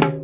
you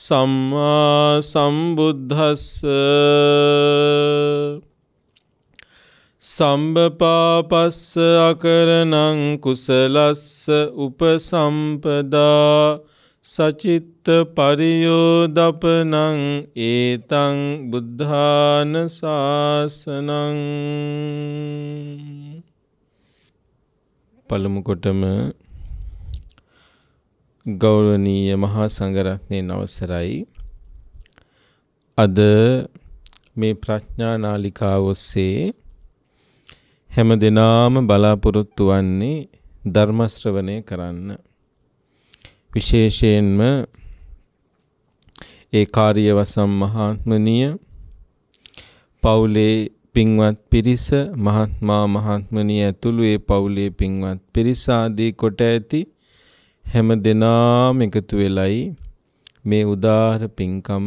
සම්මා සම්බුද්ධස්ස සම්බපාපස්ස අකරණං කුසලස්ස උපසම්පදා සචිත්ත පරියෝදපනං ඒතං බුද්ධාන සාසනං පළමුකොටම ගෞරවනීය මහා සංඝරත්නයේ අවසරයි අද මේ ප්‍රඥා නාලිකාව ඔස්සේ හැම දිනාම බලාපොරොත්තු වන්නේ ධර්ම ශ්‍රවණය කරන්න විශේෂයෙන්ම ඒ කාර්ය වසම් මහාත්මනිය පවුලේ පින්වත් පිරිස මහත්මා මහත්මනිය ඇතුළු ඒ පවුලේ පින්වත් පිරිස ආදී කොට ඇති හැම දෙනාම එකතු වෙලයි මේ උදාර පින්කම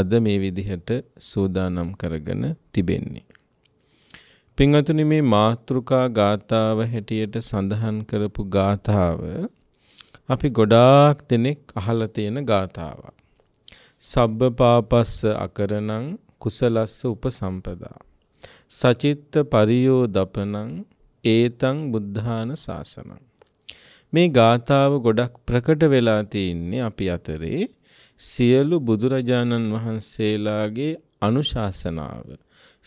අද මේ විදිහට සූදානම් කරගෙන තිබෙන්නේ. පින්වතුනි මේ මාත්‍රිකා ගාතාව හැටියට සඳහන් කරපු ගාතාව අපි ගොඩාක් දෙනෙක් අහලා තියෙන ගාතාවක්. සබ්බ පාපස්ස අකරණං කුසලස්ස උපසම්පදා. සචිත්ත පරියෝ දපනං ඒතං බුද්ධාන සාසනං. මේ ගාථාව ගොඩක් ප්‍රකට වෙලා තින්නේ අපි අතරේ සියලු බුදුරජාණන් වහන්සේලාගේ අනුශාසනාව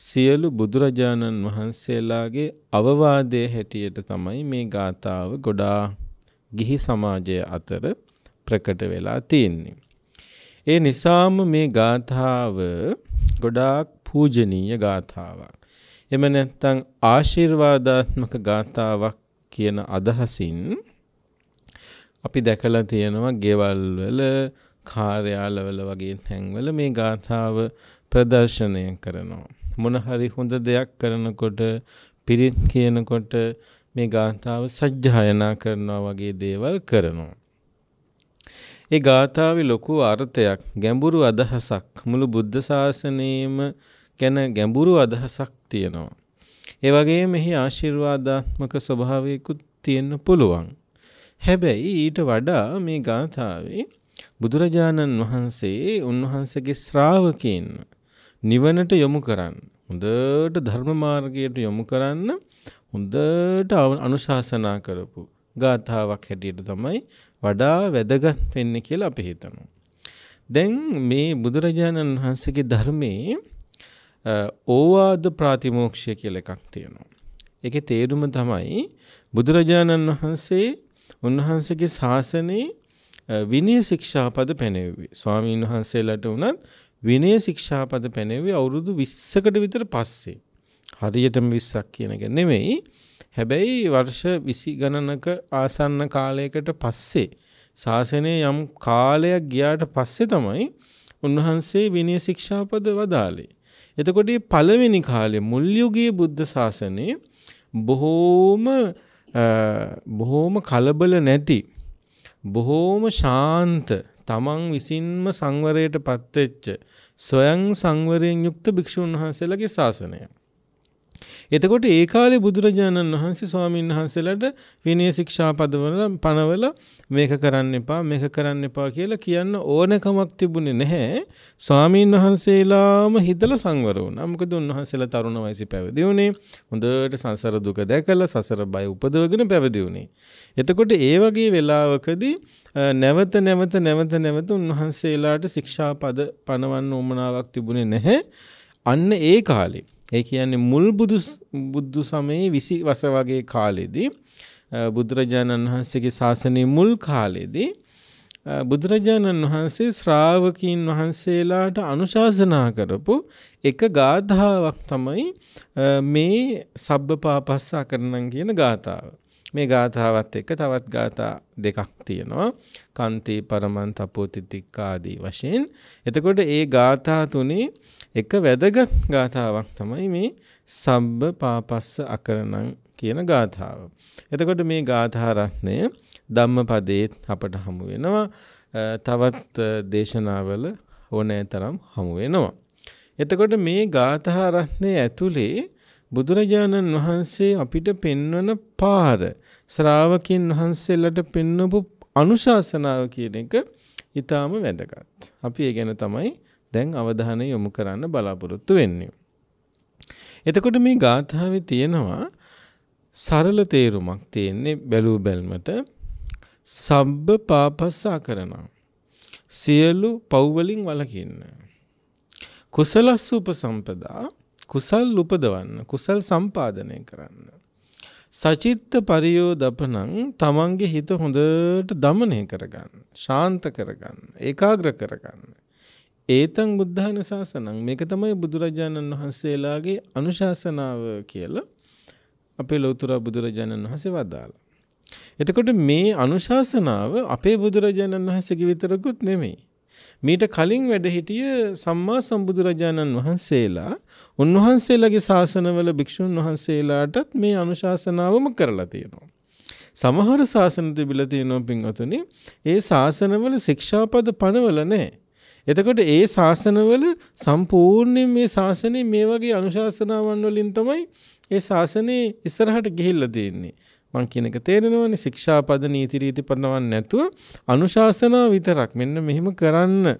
සියලු බුදුරජාණන් වහන්සේලාගේ අවවාදයේ හැටියට තමයි මේ ගාථාව ගොඩා ගිහි සමාජය අතර ප්‍රකට වෙලා තින්නේ. ඒ නිසාම මේ ගාථාව ගොඩාක් පූජනීය ගාථාවක්. එම නැත්තං ආශිර්වාදාත්මක ගාථාවක් කියන අදහසින් අපි දැකලා තියෙනවා ගෙවල් වල කාර්යාලවල වගේ තැන්වල මේ ගාථාව ප්‍රදර්ශනය කරනවා. මොන හරි හොඳ දෙයක් කරනකොට පිරිත් කියනකොට මේ ගාථාව සජ්ජායනා කරනවා වගේ දේවල් කරනවා. ඒ ගාථාවේ ලොකු අර්ථයක් ගැඹුරු අදහසක් මුළු බුද්ධ ශාසනයේම ගැන ගැඹුරු අදහසක් තියෙනවා. ඒ වගේම මෙහි ආශිර්වාදාත්මක ස්වභාවයකුත් තියෙන්න පුළුවන්. හැබැයි ඊට වඩා මේ ගාථාවේ බුදුරජාණන් වහන්සේ උන්වහන්සේගේ ශ්‍රාවකයන් නිවනට යොමු කරන්න. හොඳට ධර්ම මාර්ගයට යොමු කරන්න හොඳට අනුශාසනා කරපු ගාථාවක් හැටියට තමයි වඩා වැදගත් වෙන්නේ කියලා අපි හිතනවා. දැන් මේ බුදුරජාණන් වහන්සේගේ ධර්මයේ ඕවාද ප්‍රාතිමෝක්ෂය කියලා එකක් තියෙනවා. ඒකේ තේරුම තමයි බුදුරජාණන් වහන්සේ උන්වහන්සේගේ ශාසනයේ විනය ශික්ෂාපද පැනෙව්වේ. ස්වාමීන් වහන්සේලාට උනත් විනය ශික්ෂාපද පැනෙව්වේ අවුරුදු 20කට විතර පස්සේ. හරියටම 20ක් කියන එක නෙමෙයි. හැබැයි වර්ෂ 20 ගණනක ආසන්න කාලයකට පස්සේ ශාසනයේ යම් කාලයක් ගියාට පස්සේ තමයි උන්වහන්සේ විනය ශික්ෂාපද වදාළේ. එතකොට පළවෙනි කාලේ මුල් යුගයේ බුද්ධ ශාසනයේ බොහෝම බොහෝම කලබල නැති බොහෝම ශාන්ත තමන් විසින්ම සංවරයට පත්වෙච්ච සොයන් සංවරයෙන් යුක්ත භික්ෂුන් වහන්සේලගේ ශාසනය. එතකොට ඒ කාලේ බුදුරජාණන් වහන්සේ ස්වාමීන් වහන්සේලාට විනය ශික්ෂා පදවල පනවල මේක කරන්න එපා මේක කරන්න එපා කියලා කියන්න ඕනකමක් තිබුණේ නැහැ. ස්වාමීන් වහන්සේලාම හිතලා සංවර වුණා. මොකද උන්වහන්සේලා තරුණ වයසේ පැවිදි වුණේ. හොඳට සංසාර දුක දැකලා සසර බය උපදවගෙන පැවිදි වුණේ. එතකොට ඒ වගේ වෙලාවකදී නැවත නැවත නැවත නැවත උන්වහන්සේලාට ශික්ෂා පද පනවන්න උවමනාවක් තිබුණේ නැහැ. අන්න ඒ කාලේ ඒ කියන්නේ මුල් බුදු බුද්ධ සමයේ 20 වස වගේ කාලෙදී බුදුරජාණන් වහන්සේගේ ශාසනයේ මුල් කාලෙදී බුදුරජාණන් වහන්සේ ශ්‍රාවකීන් වහන්සේලාට අනුශාසනා කරපු එක ගාථාවක් තමයි මේ සබ්බපාපස්සා කරනන් කියන ගාථාව. මේ ගාථාවත් එක්ක තවත් ගාථා දෙකක් තියෙනවා. කන්ති පරමන් තපෝතිතික්කාදී වශයෙන්. එතකොට ඒ ගාථා තුනේ එක වැදගත් ගාථාවක් තමයි මේ සබ්බ පාපස්ස අකරණං කියන ගාථාව. එතකොට මේ ගාථා රත්නය ධම්මපදයේ අපට හමු වෙනවා. තවත් දේශනාවල ඕනෑතරම් හමු වෙනවා. එතකොට මේ ගාථා රත්නය ඇතුලේ බුදුරජාණන් වහන්සේ අපිට පෙන්වන පාර ශ්‍රාවකින් වහන්සේලාට පෙන්වපු අනුශාසනාව කියන එක ඊටාම වැදගත්. අපි ඒ ගැන තමයි දැන් අවධානය යොමු කරන්න බලාපොරොත්තු වෙන්නේ. එතකොට මේ ගාථාවේ තියෙනවා සරල තේරුමක් තියෙන්නේ බැලූ බැල්මට සබ්බ පාපස්සා කරනවා. සියලු පව්වලින් වළකින්න. කුසලස් උපසම්පදා කුසල් උපදවන්න කුසල් සම්පාදනය කරන්න. සචිත්ත පරියෝදපනං තමන්ගේ හිත හොඳට දමනය කරගන්න. ශාන්ත කරගන්න. ඒකාග්‍ර කරගන්න. ඒතන් බුද්ධාන ශාසනං මේක තමයි බුදුරජාණන් වහන්සේලාගේ අනුශාසනාව කියලා අපේ ලෞතර බුදුරජාණන් වහන්සේ වදාලා. එතකොට මේ අනුශාසනාව අපේ බුදුරජාණන් වහන්සේගේ විතරකුත් නෙමෙයි. මීට කලින් වැඩ හිටිය සම්මා සම්බුදුරජාණන් වහන්සේලා උන්වහන්සේලාගේ ශාසනවල භික්ෂුන් වහන්සේලාටත් මේ අනුශාසනාවම කරලා තියෙනවා. සමහර ශාසන තිබිලා තියෙනවා පින්වතුනි, ඒ ශාසනවල ශික්ෂාපද පනවල නැහැ. එතකොට ඒ ශාසනවල සම්පූර්ණයෙන් මේ ශාසනේ මේ වගේ අනුශාසනාවන් වලින් තමයි ඒ ශාසනේ ඉස්සරහට ගිහිල්ලා තියෙන්නේ. මං කියන එක තේරෙනවනේ ශික්ෂාපද නීති රීති පනවන්න නැතුව අනුශාසනා විතරක් මෙන්න මෙහෙම කරන්න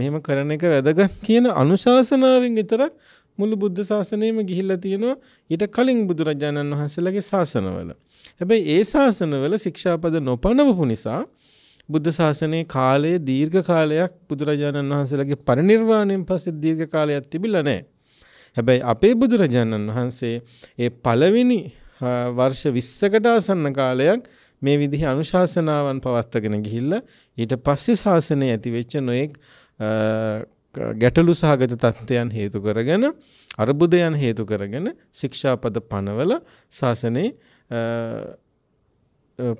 මෙහෙම කරන එක වැදගත් කියන අනුශාසනාවෙන් විතරක් මුළු බුද්ධ ශාසනයම ගිහිල්ලා තියෙනවා ඊට කලින් බුදුරජාණන් වහන්සේලාගේ ශාසනවල. හැබැයි ඒ ශාසනවල ශික්ෂාපද නොපනවපු නිසා බුද්ධ ශාසනයේ කාලයේ දීර්ඝ කාලයක් බුදුරජාණන් වහන්සේලාගේ පරිණිර්වාණයෙන් පස්සේ දීර්ඝ කාලයක් තිබිලා නැහැ. හැබැයි අපේ බුදුරජාණන් වහන්සේ ඒ පළවෙනි වර්ෂ 20කට ආසන්න කාලයක් මේ විදිහ අනුශාසනාවන් පවත්වාගෙන ගිහිල්ලා ඊට පස්සේ ශාසනය ඇති වෙච්ච නොඑක් ගැටලු සහගත තත්ත්වයන් හේතු කරගෙන අර්බුදයන් හේතු කරගෙන ශික්ෂාපද පනවල ශාසනයේ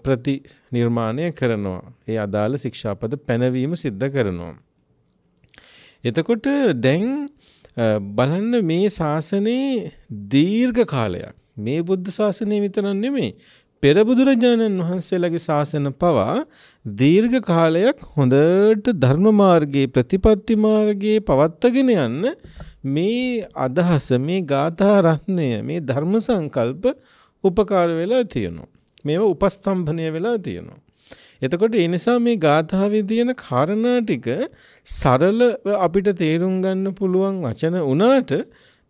ප්‍රති නිර්මාණය කරනවා. ඒ අදාළ ශික්ෂාපද පැනවීම සිද්ධ කරනවා. එතකොට දැන් බලන්න මේ ශාසනයේ දීර්ඝ කාලයක් මේ බුද්ධ ශාසනය විතරක් නෙමෙයි පෙර බුදුරජාණන් වහන්සේලාගේ ශාසන පවා දීර්ඝ කාලයක් හොඳට ධර්ම මාර්ගයේ ප්‍රතිපත්ති මාර්ගයේ පවත්වාගෙන යන්න මේ අදහස මේ ගාථා රත්නය මේ ධර්ම සංකල්ප උපකාර වෙලා තියෙනවා. මේවා උපස්තම්භනය වෙලා තියෙනවා. එතකොට ඒ නිසා මේ ගාථාවේ තියෙන කාරණා ටික සරලව අපිට තේරුම් ගන්න පුළුවන් වචන වුණාට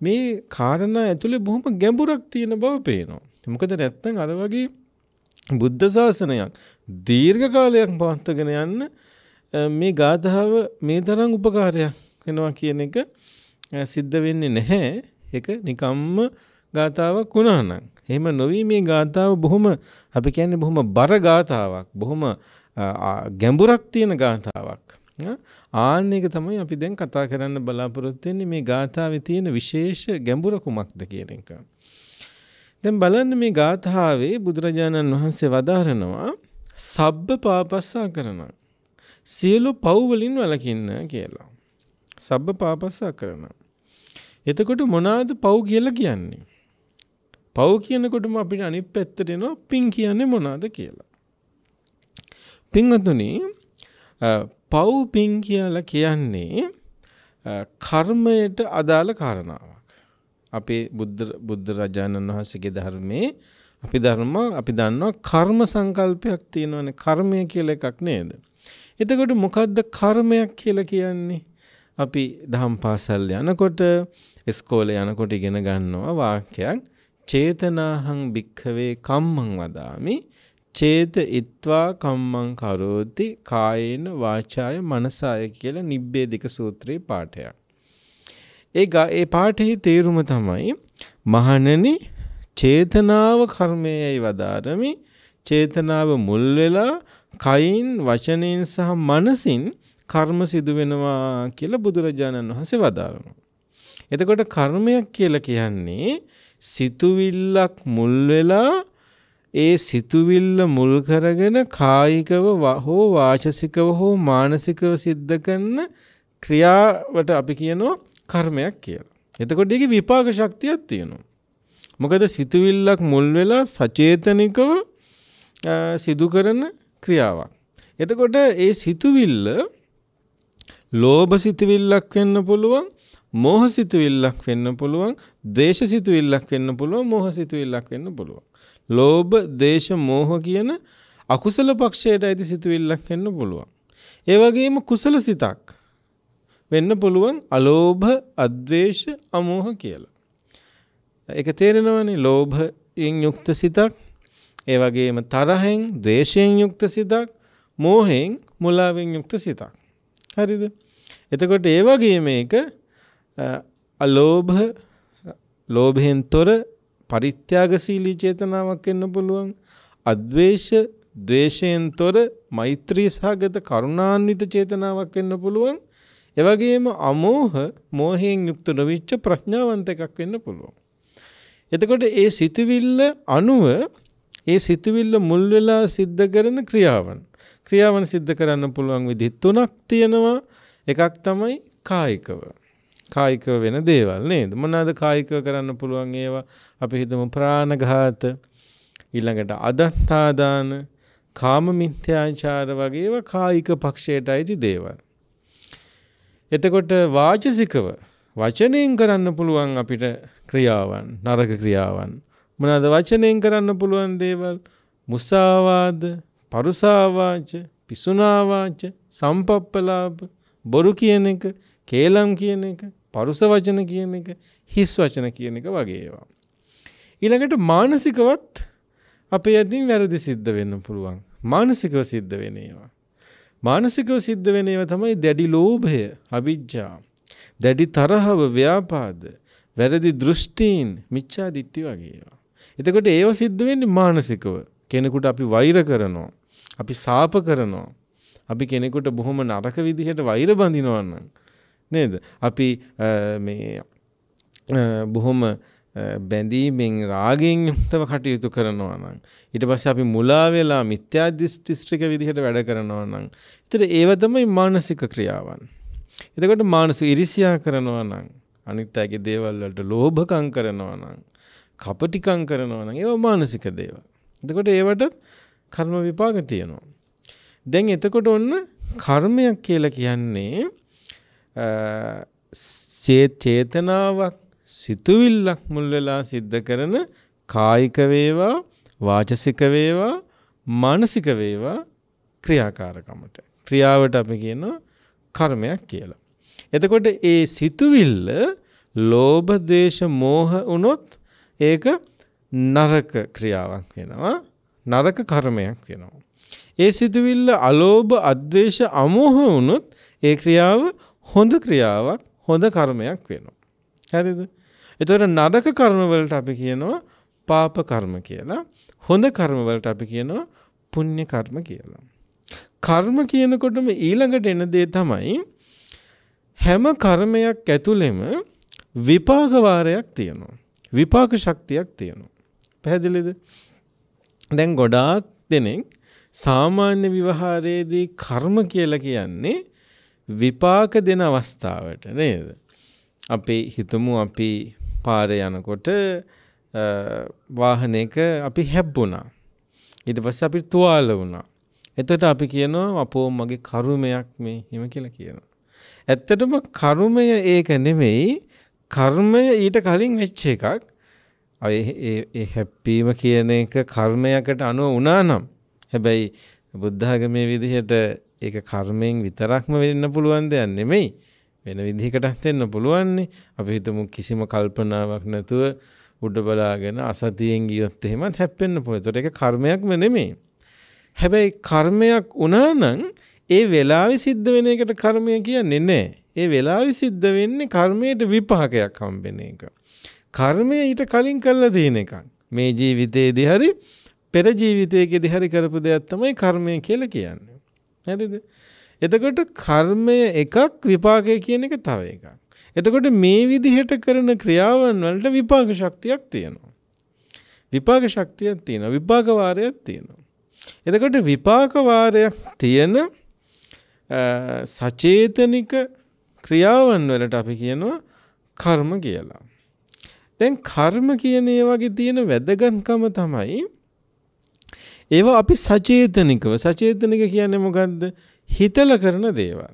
මේ කාරණා ඇතුලේ බොහොම ගැඹුරක් තියෙන බව පේනවා. මොකද නැත්තම් අර වගේ බුද්ධ ශාසනයක් දීර්ඝ කාලයක් පවත්වාගෙන යන්න මේ ගාථාව මේ තරම් උපකාරයක් වෙනවා කියන එක සිද්ධ වෙන්නේ නැහැ. ඒක නිකම්ම ගාතාවක් වුණා නම්. එහෙම නොවි මේ ගාතාව බොහොම අපි කියන්නේ බොහොම බර ගාතාවක්. බොහොම ගැඹුරක් තියෙන ගාතාවක්. ආන්නේක තමයි අපි දැන් කතා කරන්න බලාපොරොත්තු වෙන්නේ මේ ගාථාවේ තියෙන විශේෂ ගැඹුර කුමක්ද කියන එක. දැන් බලන්න මේ ගාථාවේ බුදුරජාණන් වහන්සේ වදාරනවා සබ්බ පාපස්සා කරන සියලු පව් වලින් වළකින්න කියලා. සබ්බ පාපස්සා කරන. එතකොට මොනවාද පව් කියලා කියන්නේ? පව් කියනකොටම අපිට අනිත් පැත්තට එනවා පින් කියන්නේ මොනවාද කියලා. පින්වතුනි පව්පින් කියලා කියන්නේ කර්මයට අදාළ කාරණාවක්. අපේ බුද්ධ බුද්ධ රජාණන් වහන්සේගේ ධර්මයේ අපි ධර්ම අපි දන්නවා කර්ම සංකල්පයක් තියෙනවනේ කර්මය කියලා එකක් නේද? එතකොට මොකද්ද කර්මයක් කියලා කියන්නේ? අපි දහම් පාසල් යනකොට ඉස්කෝලේ යනකොට ඉගෙන ගන්නවා වාක්‍යයක් චේතනාහං භික්ඛවේ කම්මං වදාමි චේත ඉත්වා කම්මං කරෝති කායේන වාචාය මනසාය කියලා නිබ්බේධික සූත්‍රයේ පාඨයක්. ඒ ඒ පාඨයේ තේරුම තමයි මහණෙනි චේතනාව කර්මයේයි වදාරමි චේතනාව මුල් වෙලා කයින් වචනෙන් සහ මනසින් කර්ම සිදු වෙනවා කියලා බුදුරජාණන් වහන්සේ වදාරනවා. එතකොට කර්මයක් කියලා කියන්නේ සිතුවිල්ලක් මුල් වෙලා ඒ සිතුවිල්ල මුල් කරගෙන කායිකව හෝ වාචසිකව හෝ මානසිකව සිද්ධ කරන ක්‍රියාවට අපි කියනවා කර්මයක් කියලා. එතකොට ඒකේ විපාක ශක්තියක් තියෙනවා. මොකද සිතුවිල්ලක් මුල් වෙලා සචේතනිකව සිදු කරන ක්‍රියාවක්. එතකොට ඒ සිතුවිල්ල ලෝභ සිතුවිල්ලක් වෙන්න පුළුවන්, මෝහ සිතුවිල්ලක් වෙන්න පුළුවන්, දේශ සිතුවිල්ලක් වෙන්න පුළුවන්, මෝහ සිතුවිල්ලක් වෙන්න පුළුවන්. ලෝභ, දේශ, මෝහ කියන අකුසල පක්ෂයට ඇති සිතුවිල්ලක් වෙන්න පුළුවන්. ඒ වගේම කුසල සිතක් වෙන්න පුළුවන් අලෝභ, අද්වේෂ, අමෝහ කියලා. ඒක තේරෙනවනේ ලෝභයෙන් යුක්ත සිතක්, ඒ වගේම තරහෙන්, ද්වේෂයෙන් යුක්ත සිතක්, මෝහයෙන්, මුලාවෙන් යුක්ත සිතක්. හරිද? එතකොට ඒ වගේම මේක අලෝභ ලෝභයෙන් තොර පරිත්‍යාගශීලී චේතනාවක් එන්න පුළුවන්. අද්වේෂ ද්වේෂයෙන් තොර මෛත්‍රී සහගත කරුණාන්විත චේතනාවක් එන්න පුළුවන්. ඒ වගේම අමෝහ මෝහයෙන් යුක්ත නොවිච්ච ප්‍රඥාවන්ත එකක් වෙන්න පුළුවන්. එතකොට ඒ සිතවිල්ල අනුව ඒ සිතවිල්ල මුල් වෙලා සිද්ධ කරන ක්‍රියාවන් ක්‍රියාවන් සිද්ධ කරන්න පුළුවන් විදි තුනක් තියෙනවා එකක් තමයි කායිකව කායික වෙන දේවල් නේද? මොනවාද කායික කරන්න පුළුවන් ඒවා? අපි හිතමු ප්‍රාණඝාත ඊළඟට අදත්තාදාන කාම මිත්‍යාචාර වගේ ඒවා කායික පක්ෂයට අයිති දේවල්. එතකොට වාචසිකව වචනයෙන් කරන්න පුළුවන් අපිට ක්‍රියාවන් නරක ක්‍රියාවන් මොනවාද වචනයෙන් කරන්න පුළුවන් දේවල් මුසාවාද පරුසාවාච පිසුනාවාච සම්පප්පලාප බොරු කියන එක කේලම් කියන එක පරුස වචන කියන එක හිස් වචන කියන එක වගේ ඒවා. ඊළඟට මානසිකවත් අපේ ඇදින් වැරදි සිද්ධ වෙන්න පුළුවන්. මානසිකව සිද්ධ වෙන ඒවා. මානසිකව සිද්ධ වෙන ඒවා තමයි දැඩි ලෝභය, අවිජ්ජා, දැඩි තරහව, ව්‍යාපාද, වැරදි දෘෂ්ටීන්, මිච්ඡා දිට්ඨි වගේ ඒවා. එතකොට ඒව සිද්ධ වෙන්නේ මානසිකව. කෙනෙකුට අපි වෛර කරනවා. අපි සාප කරනවා. අපි කෙනෙකුට බොහොම නරක විදිහට වෛර බඳිනවා නම් නේද? අපි මේ බොහොම බැඳීමෙන් රාගයෙන් යුක්තව කටයුතු කරනවා නම් ඊට පස්සේ අපි මුලා වෙලා මිත්‍යා දෘෂ්ටික විදිහට වැඩ කරනවා නම් ඒතර ඒව තමයි මානසික ක්‍රියාවන්. එතකොට මානසික ඉරිසියා කරනවා නම් අනිත් අයගේ දේවල් වලට ලෝභකම් කරනවා නම් කපටිකම් කරනවා නම් ඒව මානසික දේවල්. එතකොට ඒවට කර්ම විපාක තියෙනවා. දැන් එතකොට ඔන්න කර්මයක් කියලා කියන්නේ චේතනාවක් සිතුවිල්ලක් මුල් වෙලා සිද්ධ කරන කායික වේවා වාචසික වේවා මානසික වේවා ක්‍රියාකාරකමට ක්‍රියාවට අපි කියනවා කර්මයක් කියලා. එතකොට ඒ සිතුවිල්ල ලෝභ දේශ මෝහ වුණොත් ඒක නරක ක්‍රියාවක් වෙනවා නරක කර්මයක් වෙනවා. ඒ සිතුවිල්ල අලෝභ අද්වේෂ අමෝහ වුණොත් ඒ ක්‍රියාව හොඳ ක්‍රියාවක් හොඳ කර්මයක් වෙනවා. හරිද? එතකොට නරක කර්ම වලට අපි කියනවා පාප කර්ම කියලා. හොඳ කර්ම වලට අපි කියනවා පුණ්‍ය කර්ම කියලා. කර්ම කියනකොටම ඊළඟට එන දේ තමයි හැම කර්මයක් ඇතුළෙම විපාක වාරයක් තියෙනවා. විපාක ශක්තියක් තියෙනවා. පැහැදිලිද? දැන් ගොඩාක් දෙනෙක් සාමාන්‍ය විවහාරයේදී කර්ම කියලා කියන්නේ විපාක දෙන අවස්ථාවට නේද. අපි හිතමු අපි පාර යනකොට වාහනයක අපි හැබ්බුණා. ඊට පස්ස අපි තුවාල වුණා. එතට අපි කියනවා අපෝ මගේ කරුමයක් මේ හිම කියලා කියනවා. ඇත්තටම කරුමය ඒක නෙමෙයි කර්මය ඊට කලින් වෙච්ච එකක් හැප්පීම කියන එක කර්මයකට අනුව වනා නම් හැබැයි බුද්ධාගමය විදිහට ඒක කර්මයෙන් විතරක්ම වෙන්න පුළුවන් දෙයක් නෙමෙයි. වෙන විදිහකටත් වෙන්න පුළුවන්නේ. අපි හිතමු කිසිම කල්පනාවක් නැතුව උඩ බලාගෙන අසතියෙන් ගියොත් එහෙමත් හැප්පෙන්න පුළුවන්. ඒතකොට ඒක කර්මයක්ම නෙමෙයි. හැබැයි කර්මයක් වුණා නම් ඒ වෙලාවේ සිද්ධ වෙන එකට කර්මය කියන්නේ නැහැ. ඒ වෙලාවේ සිද්ධ වෙන්නේ කර්මයට විපාකයක් හම්බෙන එක. කර්මය ඊට කලින් කරලා තියෙන එකක්. මේ ජීවිතයේදී හරි පෙර ජීවිතයේදී හරි කරපු දෙයක් තමයි කර්මය කියලා කියන්නේ. හරිද? එතකොට කර්මය එකක් විපාකය කියන එක තව එකක්. එතකොට මේ විදිහට කරන ක්‍රියාවන් වලට විපාක ශක්තියක් තියෙනවා. විපාක ශක්තියක් තියෙනවා. විපාක වාරයක් තියෙනවා. එතකොට විපාක වාරයක් තියෙන සචේතනික ක්‍රියාවන් වලට අපි කියනවා කර්ම කියලා. දැන් කර්ම කියන ඒ වගේ තියෙන වැදගත්කම තමයි ඒවා අපි සචේතනිකව සචේතනික කියන්නේ මොකද්ද? හිතල කරන දේවල්.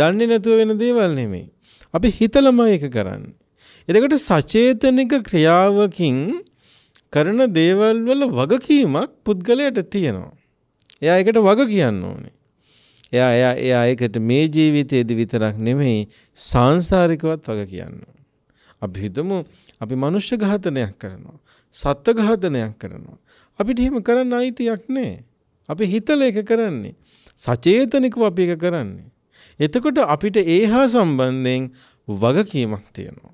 දන්නේ නැතුව වෙන දේවල් නෙමෙයි. අපි හිතලම ඒක කරන්නේ. එතකොට සචේතනික ක්‍රියාවකින් කරන දේවල් වල වගකීමක් පුද්ගලයාට තියෙනවා. එයා ඒකට වග කියන්න ඕනේ. එයා එයා එයා ඒකට මේ ජීවිතයේදී විතරක් නෙමෙයි සාංශාරිකවත් වග කියන්න. අපි හිතමු අපි මනුෂ්‍ය ඝාතනයක් කරනවා. සත්ත්ව ඝාතනයක් කරනවා. අපිට එහෙම කරන්න අයිතියක් නැහැ. අපි හිතලා ඒක කරන්නේ. සචේතනිකව අපි ඒක කරන්නේ. එතකොට අපිට ඒ හා සම්බන්ධයෙන් වගකීමක් තියෙනවා.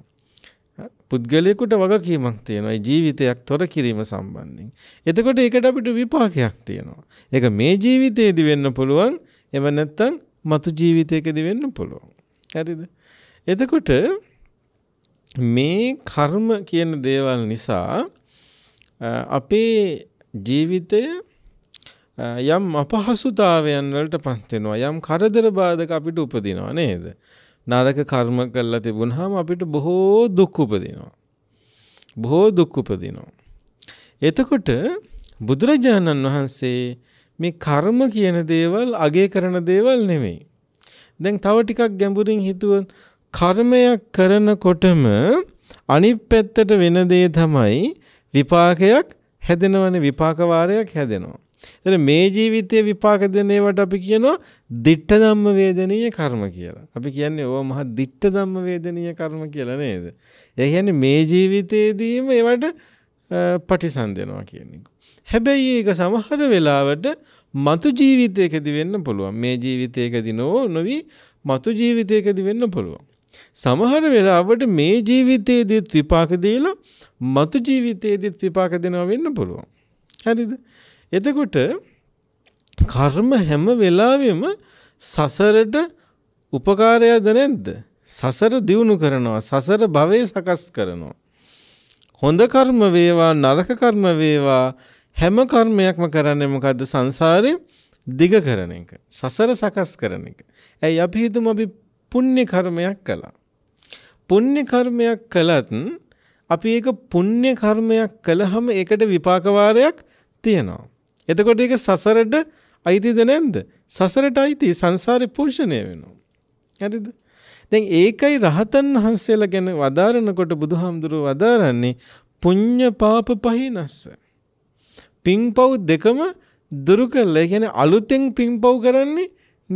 පුද්ගලයෙකුට වගකීමක් තියෙනවා ඒ ජීවිතයක් තොර කිරීම සම්බන්ධයෙන්. එතකොට ඒකට අපිට විපාකයක් තියෙනවා. ඒක මේ ජීවිතේදී වෙන්න පුළුවන්. එව නැත්තම් මතු ජීවිතයකදී වෙන්න පුළුවන්. හරිද? එතකොට මේ කර්ම කියන දේවල් නිසා අපේ ජීවිතය යම් අපහසුතාවයන් වලට පත්වෙනවා යම් කරදර බාධක අපිට උපදිනවා නේද නරක කර්ම කරලා තිබුණාම අපිට බොහෝ දුක් උපදිනවා බොහෝ දුක් උපදිනවා එතකොට බුදුරජාණන් වහන්සේ මේ කර්ම කියන දේවල් අගය කරන දේවල් නෙමෙයි දැන් තව ටිකක් ගැඹුරින් හිතුවොත් කර්මයක් කරනකොටම අනිත් පැත්තට වෙන දේ තමයි විපාකයක් හැදෙනවනේ විපාක වාරයක් හැදෙනවා. එතන මේ ජීවිතයේ විපාක දෙන ඒවට අපි කියනවා දිට්ඨ ධම්ම වේදනීය කර්ම කියලා. අපි කියන්නේ ඕවා මහ දිට්ඨ ධම්ම වේදනීය කර්ම කියලා නේද? ඒ කියන්නේ මේ ජීවිතේදීම ඒවට පටිසන්දෙනවා කියන එක. හැබැයි ඒක සමහර වෙලාවට මතු ජීවිතයකදී වෙන්න පුළුවන්. මේ ජීවිතයකදී නොවි මතු ජීවිතයකදී වෙන්න පුළුවන්. සමහර වෙලාවට මේ ජීවිතයේදීත් විපාක දීලා මතු ජීවිතයේදීත් විපාක දෙනවා වෙන්න පුළුවන්. හරිද? එතකොට කර්ම හැම වෙලාවෙම සසරට උපකාරයද නැද්ද? සසර දියුණු කරනවා, සසර භවය සකස් කරනවා. හොඳ කර්ම වේවා, නරක කර්ම වේවා හැම කර්මයක්ම කරන්නේ මොකද්ද? සංසාරේ දිග කරන එක. සසර සකස් කරන එක. ඇයි අපි හිතමු අපි පුණ්‍ය කර්මයක් කළා. පුණ්‍ය කර්මයක් කළත් අපි ඒක පුණ්‍ය කර්මයක් කළාම ඒකට විපාක වාරයක් තියෙනවා. එතකොට ඒක සසරට අයිතිද නැන්ද? සසරට අයිති සංසාරේ පෝෂණය වෙනවා. හරිද? දැන් ඒකයි රහතන් වහන්සේලා ගැන වදාරනකොට බුදුහාමුදුරුවෝ වදාරන්නේ පුඤ්ඤ පාප පහිනස්ස. පින්පව් දෙකම දුරු කළා. ඒ කියන්නේ අලුතෙන් පින්පව් කරන්නේ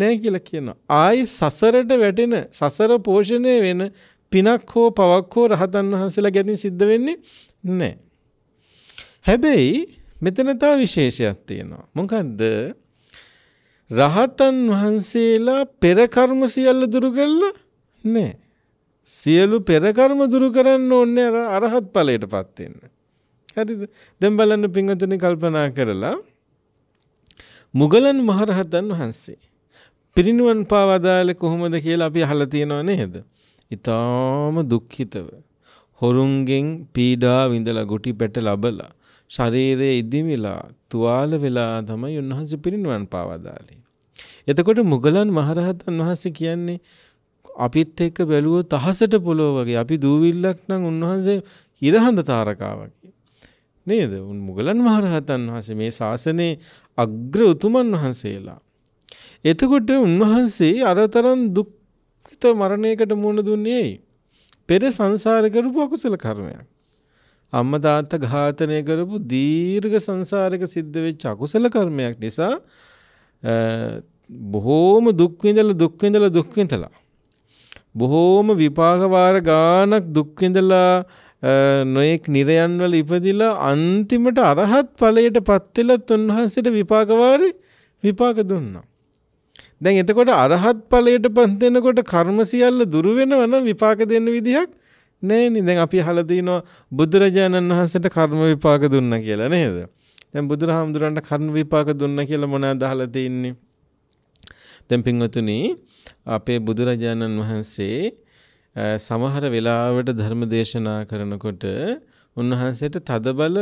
නැහැ කියලා කියනවා. ආයි සසරට වැටෙන සසර පෝෂණය වෙන පිනක් හෝ පවක් හෝ රහතන් වහන්සේලා ගැතින් සිද්ධ වෙන්නේ නැහැ. හැබැයි මෙතන තව විශේෂයක් තියෙනවා. මොකද්ද? රහතන් වහන්සේලා පෙර කර්ම සියල්ල දුරු කළා නැහැ. සියලු පෙර කර්ම දුරු කරන්න ඕනේ අරහත් ඵලයටපත් වෙන්න. හරිද? දැන් බලන්න පින්වතුනි කල්පනා කරලා මුගලන් මහරහතන් වහන්සේ පිරිණුවන් පාවදාලේ කොහොමද කියලා අපි අහලා තියෙනව නේද? ඉතාම දුක්ඛිතව හොරුන්ගෙන් පීඩා විඳලා ගොටි පැට ලබලා ශරීරයේ ඉදිමිලා තුවාල වෙලා තමයි උන්වහන්සේ පිරිනුවන් පාවදාලේ. එතකොට මුගලන් මහරහතන් වහන්සේ කියන්නේ අපිත් එක්ක බැලුවොත් අහසට පොළොව වගේ අපි දූවිල්ලක් නම් උන්වහන්සේ ඉරහඳ තාරකාවක්. නේද? උන් මුගලන් මහරහතන් වහන්සේ මේ ශාසනයේ අග්‍ර උතුමන් වහන්සේලා. එතකොට උන්වහන්සේ අරතරන් දුක් යුක්ත මරණයකට මුහුණ දුන්නේ ඇයි? පෙර සංසාර කරපු අකුසල කර්මයක්. අම්මා තාත්තා ඝාතනය කරපු දීර්ඝ සංසාරයක සිද්ධ වෙච්ච අකුසල කර්මයක් නිසා බොහෝම දුක් විඳලා දුක් විඳලා දුක් විඳලා බොහෝම විපාක වාර ගානක් දුක් විඳලා නොඑක් නිරයන් වල ඉපදිලා අන්තිමට අරහත් ඵලයටපත් වෙලා තුන්වහන්සේට විපාක වාරේ විපාක දුන්නා. දැන් එතකොට අරහත් ඵලයට පත් වෙනකොට කර්ම සියල්ල දුරු වෙනවා නම් විපාක දෙන්න විදිහක් නැහැනේ. දැන් අපි අහලා තිනවා බුදුරජාණන් වහන්සේට කර්ම විපාක දුන්නා කියලා නේද? දැන් බුදුරහාමුදුරන්ට කර්ම විපාක දුන්නා කියලා මොනවද අහලා තින්නේ? දැන් පින්වතුනි අපේ බුදුරජාණන් වහන්සේ සමහර වෙලාවට ධර්ම දේශනා කරනකොට උන්වහන්සේට තදබල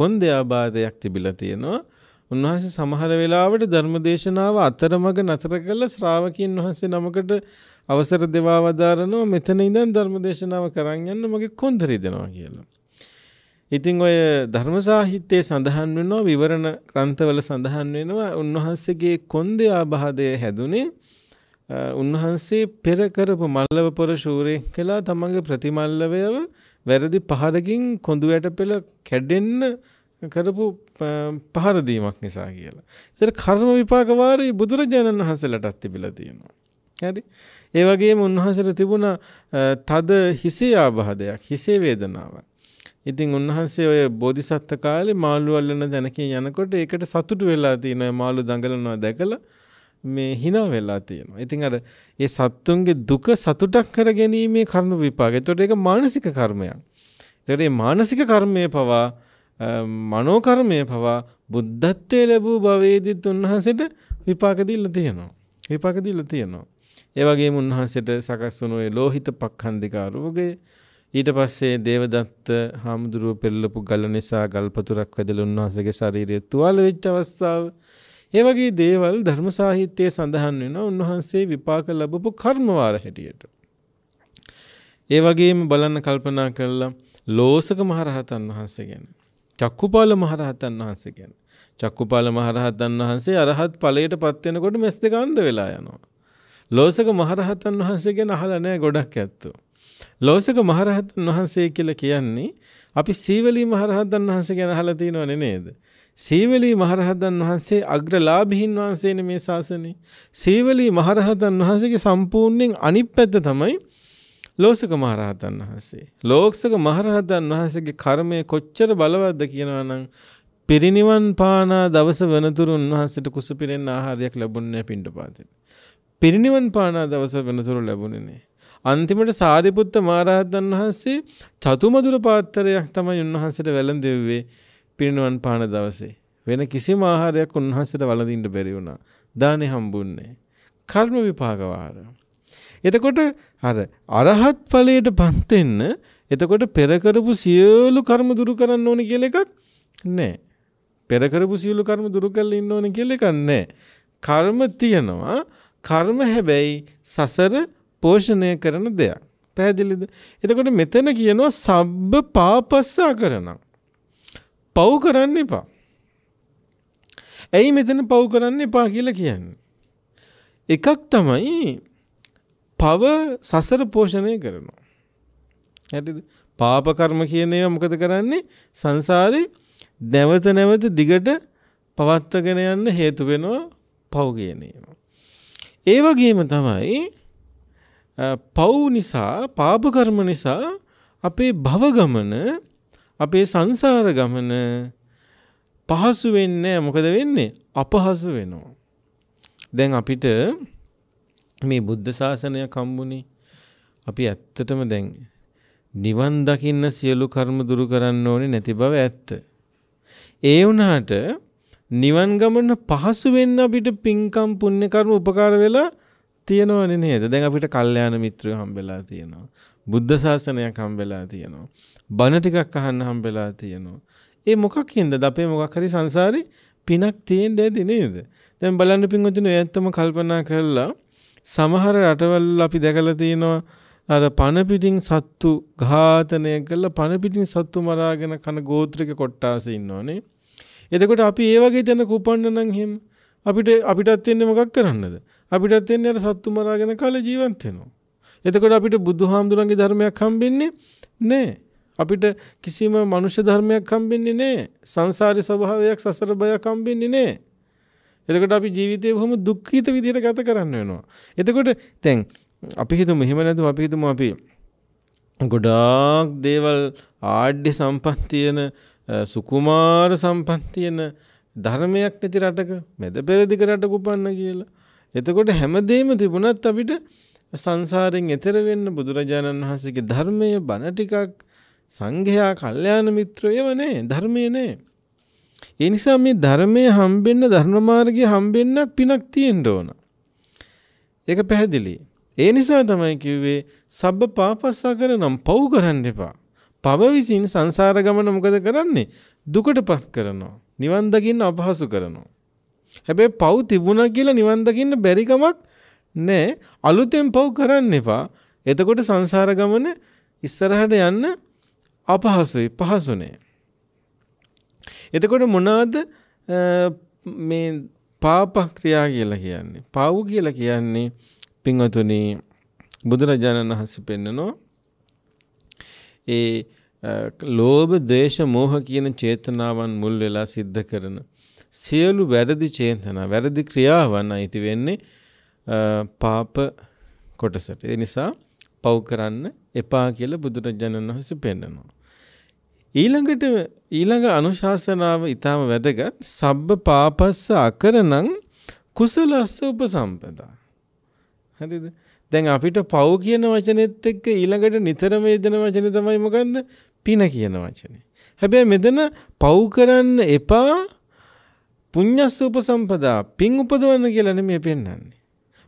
කොන්දයාබාධයක් තිබිලා තියෙනවා. උන්වහන්සේ සමහර වෙලාවට ධර්මදේශනාව අතරමඟ නතර කරලා ශ්‍රාවකයන් වහන්සේ නමකට අවසර දෙවා වදාරනවා මෙතන ඉඳන් ධර්මදේශනාව කරන් යන්න මගේ කොන්දරි දෙනවා කියලා. ඉතින් ඔය ධර්ම සාහිත්‍යයේ සඳහන් වෙනවා විවරණ ග්‍රන්ථවල සඳහන් වෙනවා උන්වහන්සේගේ කොන්දේ ආභාදය හැදුනේ උන්වහන්සේ පෙර කරපු මල්ලව පොර ශූරේ කළා තමන්ගේ ප්‍රතිමල්ලවයව වැරදි පහරකින් කොඳු වැටපෙළ කැඩෙන්න කරපු පහර දීමක් නිසා කියලා. ඉතින් කර්ම විපාක වාරේ බුදුරජාණන් වහන්සේලටත් තිබිලා තියෙනවා. හරි? ඒ වගේම උන්වහන්සේට තිබුණා තද හිසේ ආබාධයක්, හිසේ වේදනාවක්. ඉතින් උන්වහන්සේ ඔය බෝධිසත්ත්ව කාලේ මාළු අල්ලන දැනකින් යනකොට ඒකට සතුටු වෙලා තියෙනවා. මාළු දඟලනවා දැකලා මේ hina වෙලා තියෙනවා. ඉතින් අර ඒ සත්තුන්ගේ දුක සතුටක් කර ගැනීමේ කර්ම විපාක. ඒතකොට ඒක මානසික කර්මයක්. ඒතකොට මේ මානසික කර්මයේ පවා මනෝකර්මය පවා බුද්ධත්වයේ ලැබූ භවයේදීත් උන්වහන්සේට විපාක දීලා තියෙනවා. විපාක දීලා තියෙනවා. ඒ වගේම උන්වහන්සේට සකස් වුණු ඒ ලෝහිත පක්ඛන්දිකා රෝගය ඊට පස්සේ දේවදත්ත හාමුදුරුව පෙරලපු ගල නිසා ගල්පතුරක් වැදලා උන්වහන්සේගේ ශරීරය තුවාල වෙච්ච අවස්ථාව. ඒ වගේ දේවල් ධර්ම සාහිත්‍යයේ සඳහන් වෙනවා උන්වහන්සේ විපාක ලැබපු කර්ම වාර හැටියට. ඒ වගේම බලන්න කල්පනා කළා ලෝසක මහරහතන් වහන්සේ ගැන. චක්කුපාල මහරහතන් වහන්සේ කියන්නේ. චක්කුපාල මහරහතන් වහන්සේ අරහත් ඵලයට පත් වෙනකොට මෙස් දෙක අන්ධ වෙලා යනවා. ලෝසක මහරහතන් වහන්සේ ගැන අහලා නැහැ ගොඩක් ඇත්තෝ. ලෝසක මහරහතන් වහන්සේ කියලා කියන්නේ අපි සීවලී මහරහතන් වහන්සේ ගැන අහලා තියෙනවනේ නේද? සීවලී මහරහතන් වහන්සේ අග්‍රලාභීන් වහන්සේනේ මේ ශාසනේ. සීවලී මහරහතන් වහන්සේගේ සම්පූර්ණයෙන් අනිත් පැත්ත තමයි ලෝසක මහරහතන් වහන්සේ. ලෝක්සක මහරහතන් වහන්සේගේ කර්මය කොච්චර බලවත්ද කියනවා නම් පිරිනිවන් පානා දවස වනතුරු උන්වහන්සේට කුසපිරෙන් ආහාරයක් ලැබුණේ නැහැ පිණ්ඩපාතේ. පිරිනිවන් පානා දවස වනතුරු ලැබුණේ නැහැ. අන්තිමට සාරිපුත්ත මහරහතන් වහන්සේ චතුමදුර පාත්‍රයක් තමයි උන්වහන්සේට වැළඳෙව්වේ පිරිනිවන් පාන දවසේ. වෙන කිසිම ආහාරයක් උන්වහන්සේට වළඳින්න බැරි වුණා. දානේ හම්බුන්නේ. කර්ම විපාක වාරා එතකොට අර අරහත් ඵලයට පත් වෙන්න එතකොට පෙර කරපු සියලු කර්ම දුරු කරන්න ඕනේ කියලා එකක් නැහැ. පෙර කරපු සියලු කර්ම දුරු කරලා ඉන්න ඕනේ කියලා එකක් නැහැ. කර්ම තියෙනවා. කර්ම හැබැයි සසර පෝෂණය කරන දෙයක්. පැහැදිලිද? එතකොට මෙතන කියනවා සබ්බ පාපස්ස අකරණං. පව් කරන්න එපා. ඇයි මෙතන පව් කරන්න එපා කියලා කියන්නේ? එකක් තමයි පව සසර පෝෂණය කරනවා. හරිද? පාප කර්ම කියන ඒවා මොකද කරන්නේ? සංසාරේ නැවත නැවත දිගට පවත්වාගෙන යන්න හේතු වෙනවා පව කියන ඒවා. ඒ වගේම තමයි පව් නිසා පාප කර්ම නිසා අපේ භව ගමන අපේ සංසාර ගමන පහසු වෙන්නේ මොකද වෙන්නේ? අපහසු වෙනවා. දැන් අපිට මේ බුද්ධ ශාසනයක් හම්බුනේ අපි ඇත්තටම දැන් නිවන් දකින්න සියලු කර්ම දුරු කරන්න ඕනේ නැති බව ඇත්ත. ඒ වුණාට නිවන් ගමන පහසු වෙන්න අපිට පින්කම් පුණ්‍ය කර්ම උපකාර වෙලා තියෙනවනේ නේද? දැන් අපිට කල්යාණ මිත්‍රයෝ හම්බෙලා තියෙනවා. බුද්ධ ශාසනයක් හම්බෙලා තියෙනවා. බණ ටිකක් අහන්න හම්බෙලා තියෙනවා. ඒ මොකක්ින්ද? අපේ මොකක් හරි සංසාරේ පිනක් තියෙන්න ඇති නේද? දැන් බලන්න පින්වතුනි ඔයත්තම කල්පනා කළා සමහර රටවල් අපි දැකලා තියෙනවා අර පණ පිටින් සත්තු ඝාතනය කරලා පණ පිටින් සත්තු මරාගෙන කන ගෝත්‍රික කොට්ටාස ඉන්නෝනේ. එතකොට අපි ඒ වගේ දෙන කුපන්න නම් එහෙම අපිට අපිටත් වෙන්නේ මොකක් කරන්නද? අපිටත් වෙන්නේ අර සත්තු මරාගෙන කාලේ ජීවත් වෙනවා. එතකොට අපිට බුදුහාමුදුරන්ගේ ධර්මයක් හම්බෙන්නේ නැහැ. අපිට කිසිම මනුෂ්‍ය ධර්මයක් හම්බෙන්නේ නැහැ. සංසාරේ ස්වභාවයක් සසර බයක් හම්බෙන්නේ නැහැ. එතකොට අපි ජීවිතේ බොහොම දුක්ඛිත විදිහට ගත කරන්න වෙනවා. එතකොට දැන් අපි හිතමු එහෙම නැතුව අපි හිතමු අපි ගොඩාක් දේවල් ආඩ්‍ය සම්පත් තියෙන සුකුමාර සම්පත් තියෙන ධර්මයක් නැති රටක මෙද පෙරදිග රටක උපන්න කියලා. එතකොට හැමදේම තිබුණත් අපිට සංසාරයෙන් එතර වෙන්න බුදුරජාණන් වහන්සේගේ ධර්මයේ බණ ටිකක් සංඝයා කල්යාණ මිත්‍රයව නේ ධර්මයේ නේ ඒ නිසා මේ ධර්මයේ හම්බෙන්න ධර්ම මාර්ගයේ හම්බෙන්නත් පිනක් තියෙන්න ඕන. ඒක පැහැදිලි. ඒ නිසා තමයි කිව්වේ සබ්බ පාපස්සා කරනම් පව් කරන්න එපා. පව විසින් සංසාර ගමන මොකද කරන්නේ? දුකටපත් කරනවා. නිවන් දකින්න අපහසු කරනවා. හැබැයි පව් තිබුණා කියලා නිවන් දකින්න බැරි කමක් නැහැ. අලුතෙන් පව් කරන්න එපා. එතකොට සංසාර ගමන ඉස්සරහට යන්න අපහසුයි, පහසු නෑ. එතකොට මොනවද මේ පාප ක්‍රියා කියලා කියන්නේ. පාව් කියලා කියන්නේ පින්වතුනි බුදුරජාණන් වහන්සේ පෙන්නනෝ ඒ ලෝභ, දේශ, මෝහ කියන චේතනාවන් මුල් වෙලා සිද්ධ කරන සියලු වැරදි චේතනා, වැරදි ක්‍රියාවන් අයිති වෙන්නේ පාප කොටසට. ඒ නිසා පව් කරන්න එපා කියලා බුදුරජාණන් වහන්සේ පෙන්නනවා. ඊළඟට ඊළඟ අනුශාසනාව ඊටාම වැදගත්. සබ්බ පාපස්ස අකරණං කුසලස්ස උපසම්පදා. හරිද? දැන් අපිට පව් කියන වචනේත් එක්ක ඊළඟට නිතරම යෙදෙන වචනේ තමයි මොකන්ද? පින කියන වචනේ. හැබැයි මෙතන පව් කරන්න එපා පුඤ්ඤස්ස උපසම්පදා පින් උපදවන්න කියලා නෙමෙයි පෙන්වන්නේ.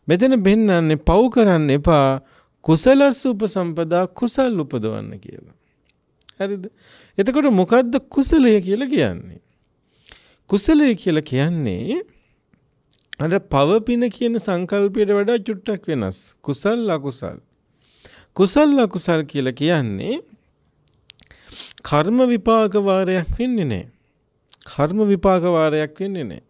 මෙතන පෙන්වන්නේ පව් කරන්න එපා කුසලස්ස උපසම්පදා කුසල් උපදවන්න කියලා. හරිද? එතකොට මොකද්ද කුසලය කියලා කියන්නේ? කුසලය කියලා කියන්නේ අර පවපින කියන සංකල්පයට වඩා චුට්ටක් වෙනස්. කුසල් අකුසල්. කුසල් අකුසල් කියලා කියන්නේ කර්ම විපාක වාරයක් වෙන්නේ නැහැ. කර්ම විපාක වාරයක් වෙන්නේ නැහැ.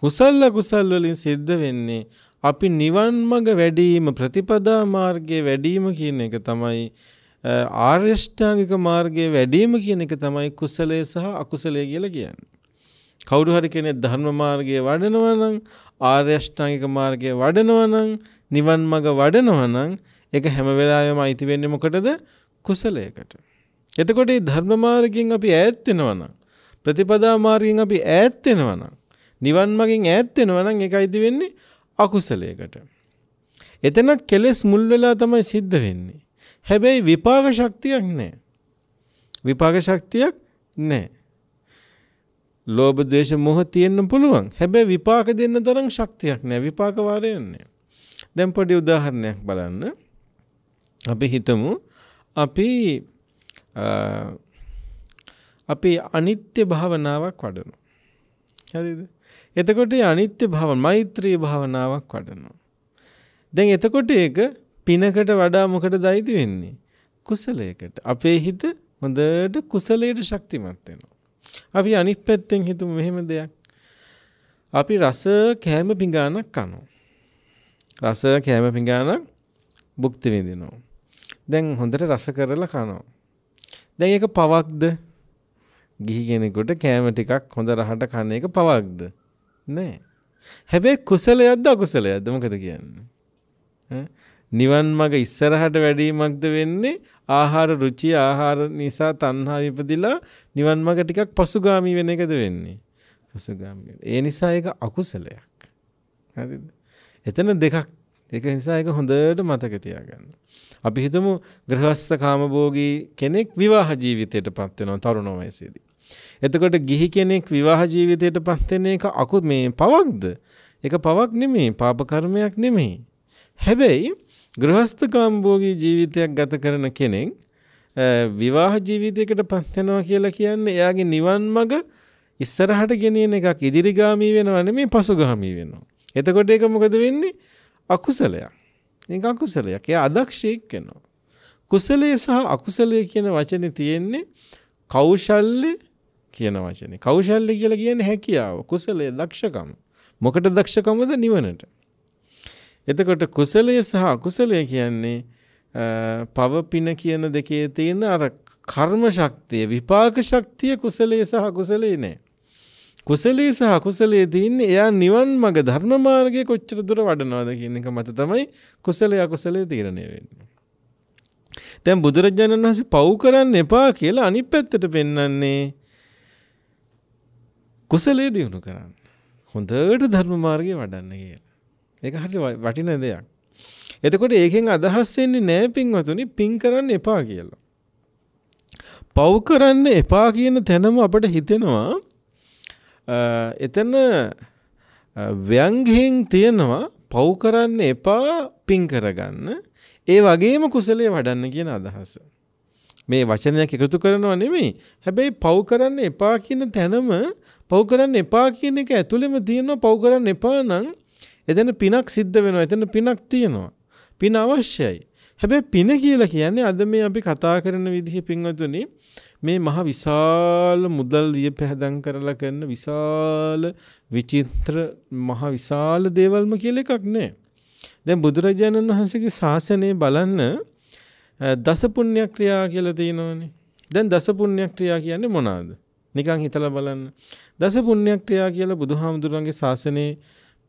කුසල් අකුසල් වලින් සිද්ධ වෙන්නේ අපි නිවන් මඟ වැඩිම ප්‍රතිපදා මාර්ගයේ වැඩිම කියන එක තමයි ආර්යෂ්ඨාංගික මාර්ගයේ වැඩිම කියන එක තමයි කුසලයේ සහ අකුසලයේ කියලා කියන්නේ. කවුරු හරි කෙනෙක් ධර්ම මාර්ගයේ වඩනවා නම් ආර්යෂ්ඨාංගික මාර්ගයේ වඩනවා නම් නිවන් මඟ වඩනවා නම් ඒක හැම වෙලාවෙම අයිති වෙන්නේ මොකටද? කුසලයකට. එතකොට මේ ධර්ම මාර්ගයෙන් අපි ඈත් වෙනවා නම් ප්‍රතිපදා මාර්ගයෙන් අපි ඈත් වෙනවා නම් නිවන් මඟෙන් ඈත් වෙනවා නම් ඒක අයිති වෙන්නේ අකුසලයකට. එතනත් කෙලෙස් මුල් වෙලා තමයි සිද්ධ වෙන්නේ. හැබැයි විපාක ශක්තියක් නැහැ. විපාක ශක්තියක් නැහැ. ලෝභ ද්වේෂ මොහ තියෙන්න පුළුවන්. හැබැයි විපාක දෙන්න තරම් ශක්තියක් නැහැ. විපාක වාරයන්නේ. දැන් පොඩි උදාහරණයක් බලන්න. අපි හිතමු අපි අපි අනිත්‍ය භාවනාවක් වඩනවා. හරිද? එතකොට අනිත්‍ය භාව මෛත්‍රී භාවනාවක් වඩනවා. දැන් එතකොට ඒක පිනකට වඩා මොකටද අයිති වෙන්නේ? කුසලයකට. අපේ හිත හොඳට කුසලයට ශක්තිමත් වෙනවා. අපි අනිත් පැත්තෙන් හිතමු මෙහෙම දෙයක්. අපි රස කෑම පිඟානක් කනවා. රස කෑම පිඟානක් භුක්ති විඳිනවා. දැන් හොඳට රස කරලා කනවා. දැන් ඒක පවක්ද? ගිහි කෙනෙකුට කෑම ටිකක් හොඳ රහට කන එක පවක්ද? නෑ. හැබැයි කුසලයක්ද අකුසලයක්ද මොකද කියන්නේ? නිවන් මඟ ඉස්සරහට වැඩිමක්ද වෙන්නේ ආහාර රුචි ආහාර නිසා තණ්හා විපදිලා නිවන් මඟ ටිකක් පසුගාමි වෙන එකද වෙන්නේ පසුගාමි ඒ නිසා ඒක අකුසලයක් හරිද එතන දෙකක් ඒක නිසා ඒක හොඳට මතක තියාගන්න අපි හිතමු ගෘහස්ත කාමභෝගී කෙනෙක් විවාහ ජීවිතයටපත් වෙනවා තරුණ වයසේදී. එතකොට ගිහි කෙනෙක් විවාහ ජීවිතයටපත් වෙන එක අකු මේ පවක්ද? ඒක පවක් නෙමෙයි, පාප කර්මයක් නෙමෙයි. හැබැයි ගෘහස්ථකාම්භෝගී ජීවිතයක් ගත කරන කෙනෙක් විවාහ ජීවිතයකට පත් වෙනවා කියලා කියන්නේ එයාගේ නිවන් මඟ ඉස්සරහට ගෙනියන එකක් ඉදිරිගාමී වෙනවා නෙමෙයි පසුගාමී වෙනවා. එතකොට ඒක මොකද වෙන්නේ? අකුසලයක්. මේක අකුසලයක්. එයා අදක්ෂයෙක් වෙනවා. කුසලයේ සහ අකුසලයේ කියන වචනේ තියෙන්නේ කෞශල්‍ය කියන වචනේ. කෞශල්‍ය කියලා කියන්නේ හැකියාව, කුසලයේ දක්ෂකම. මොකට දක්ෂකමද නිවනට. එතකොට කුසලය සහ අකුසලය කියන්නේ පවපින කියන දෙකේ තියෙන අර කර්ම ශක්තිය විපාක ශක්තිය කුසලයේ සහ අකුසලයේ නෑ. කුසලයේ සහ අකුසලයේ තියෙන්නේ එයා නිවන් මඟ ධර්ම මාර්ගයේ කොච්චර දුර වඩනවද කියන එක මත තමයි කුසලයේ අකුසලයේ තීරණය වෙන්නේ. දැන් බුදුරජාණන් වහන්සේ පව් කරන්න එපා කියලා අනිත් පැත්තට පෙන්වන්නේ කුසලයේ දිනු කරන්න. හොඳට ධර්ම මාර්ගයේ වඩන්න කියලා. ඒක හරි වටින දෙයක්. එතකොට ඒකෙන් අදහස් වෙන්නේ නෑ පින්වතුනි පින් කරන්න එපා කියලා. පව් කරන්න එපා කියන තැනම අපට හිතෙනවා එතන ව්‍යංගයෙන් තියෙනවා පව් කරන්න එපා පින් කරගන්න ඒ වගේම කුසලයේ වඩන්න කියන අදහස. මේ වචනයක් එකතු කරනවා නෙමෙයි. හැබැයි පව් කරන්න එපා කියන තැනම පව් කරන්න එපා කියන එක ඇතුළෙම තියෙනවා පව් කරන්න එපා නම් එතන පිනක් සිද්ධ වෙනවා. එතන පිනක් තියෙනවා. පින අවශ්‍යයි. හැබැයි පින කියලා කියන්නේ අද මේ අපි කතා කරන විදිහේ පින්වතුනි මේ මහ විශාල මුදල් වියපැහැදම් කරලා කරන විශාල විචිත්‍ර මහ විශාල දේවල්ම කියලා එකක් නෑ. දැන් බුදුරජාණන් වහන්සේගේ ශාසනය බලන්න දස පුණ්‍ය ක්‍රියා කියලා තියෙනවනේ. දැන් දස පුණ්‍ය ක්‍රියා කියන්නේ මොනවාද? නිකන් හිතලා බලන්න. දස පුණ්‍ය ක්‍රියා කියලා බුදුහාමුදුරන්ගේ ශාසනයේ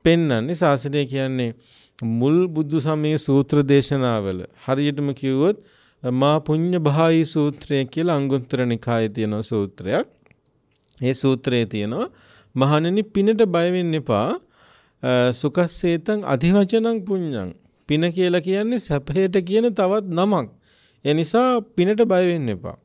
පෙන්වන්නේ ශාසනය කියන්නේ මුල් බුදු සමයේ සූත්‍ර දේශනාවල හරියටම කිව්වොත් මා පුඤ්ඤ භායි සූත්‍රය කියලා අංගුත්තර නිකායේ තියෙන සූත්‍රයක්. ඒ සූත්‍රයේ තියෙනවා මහණෙනි පිනට බය වෙන්න එපා. සුකස්සේතං අධිවචනං පුඤ්ඤං. පින කියලා කියන්නේ සැපයට කියන තවත් නමක්. ඒ නිසා පිනට බය වෙන්න එපා.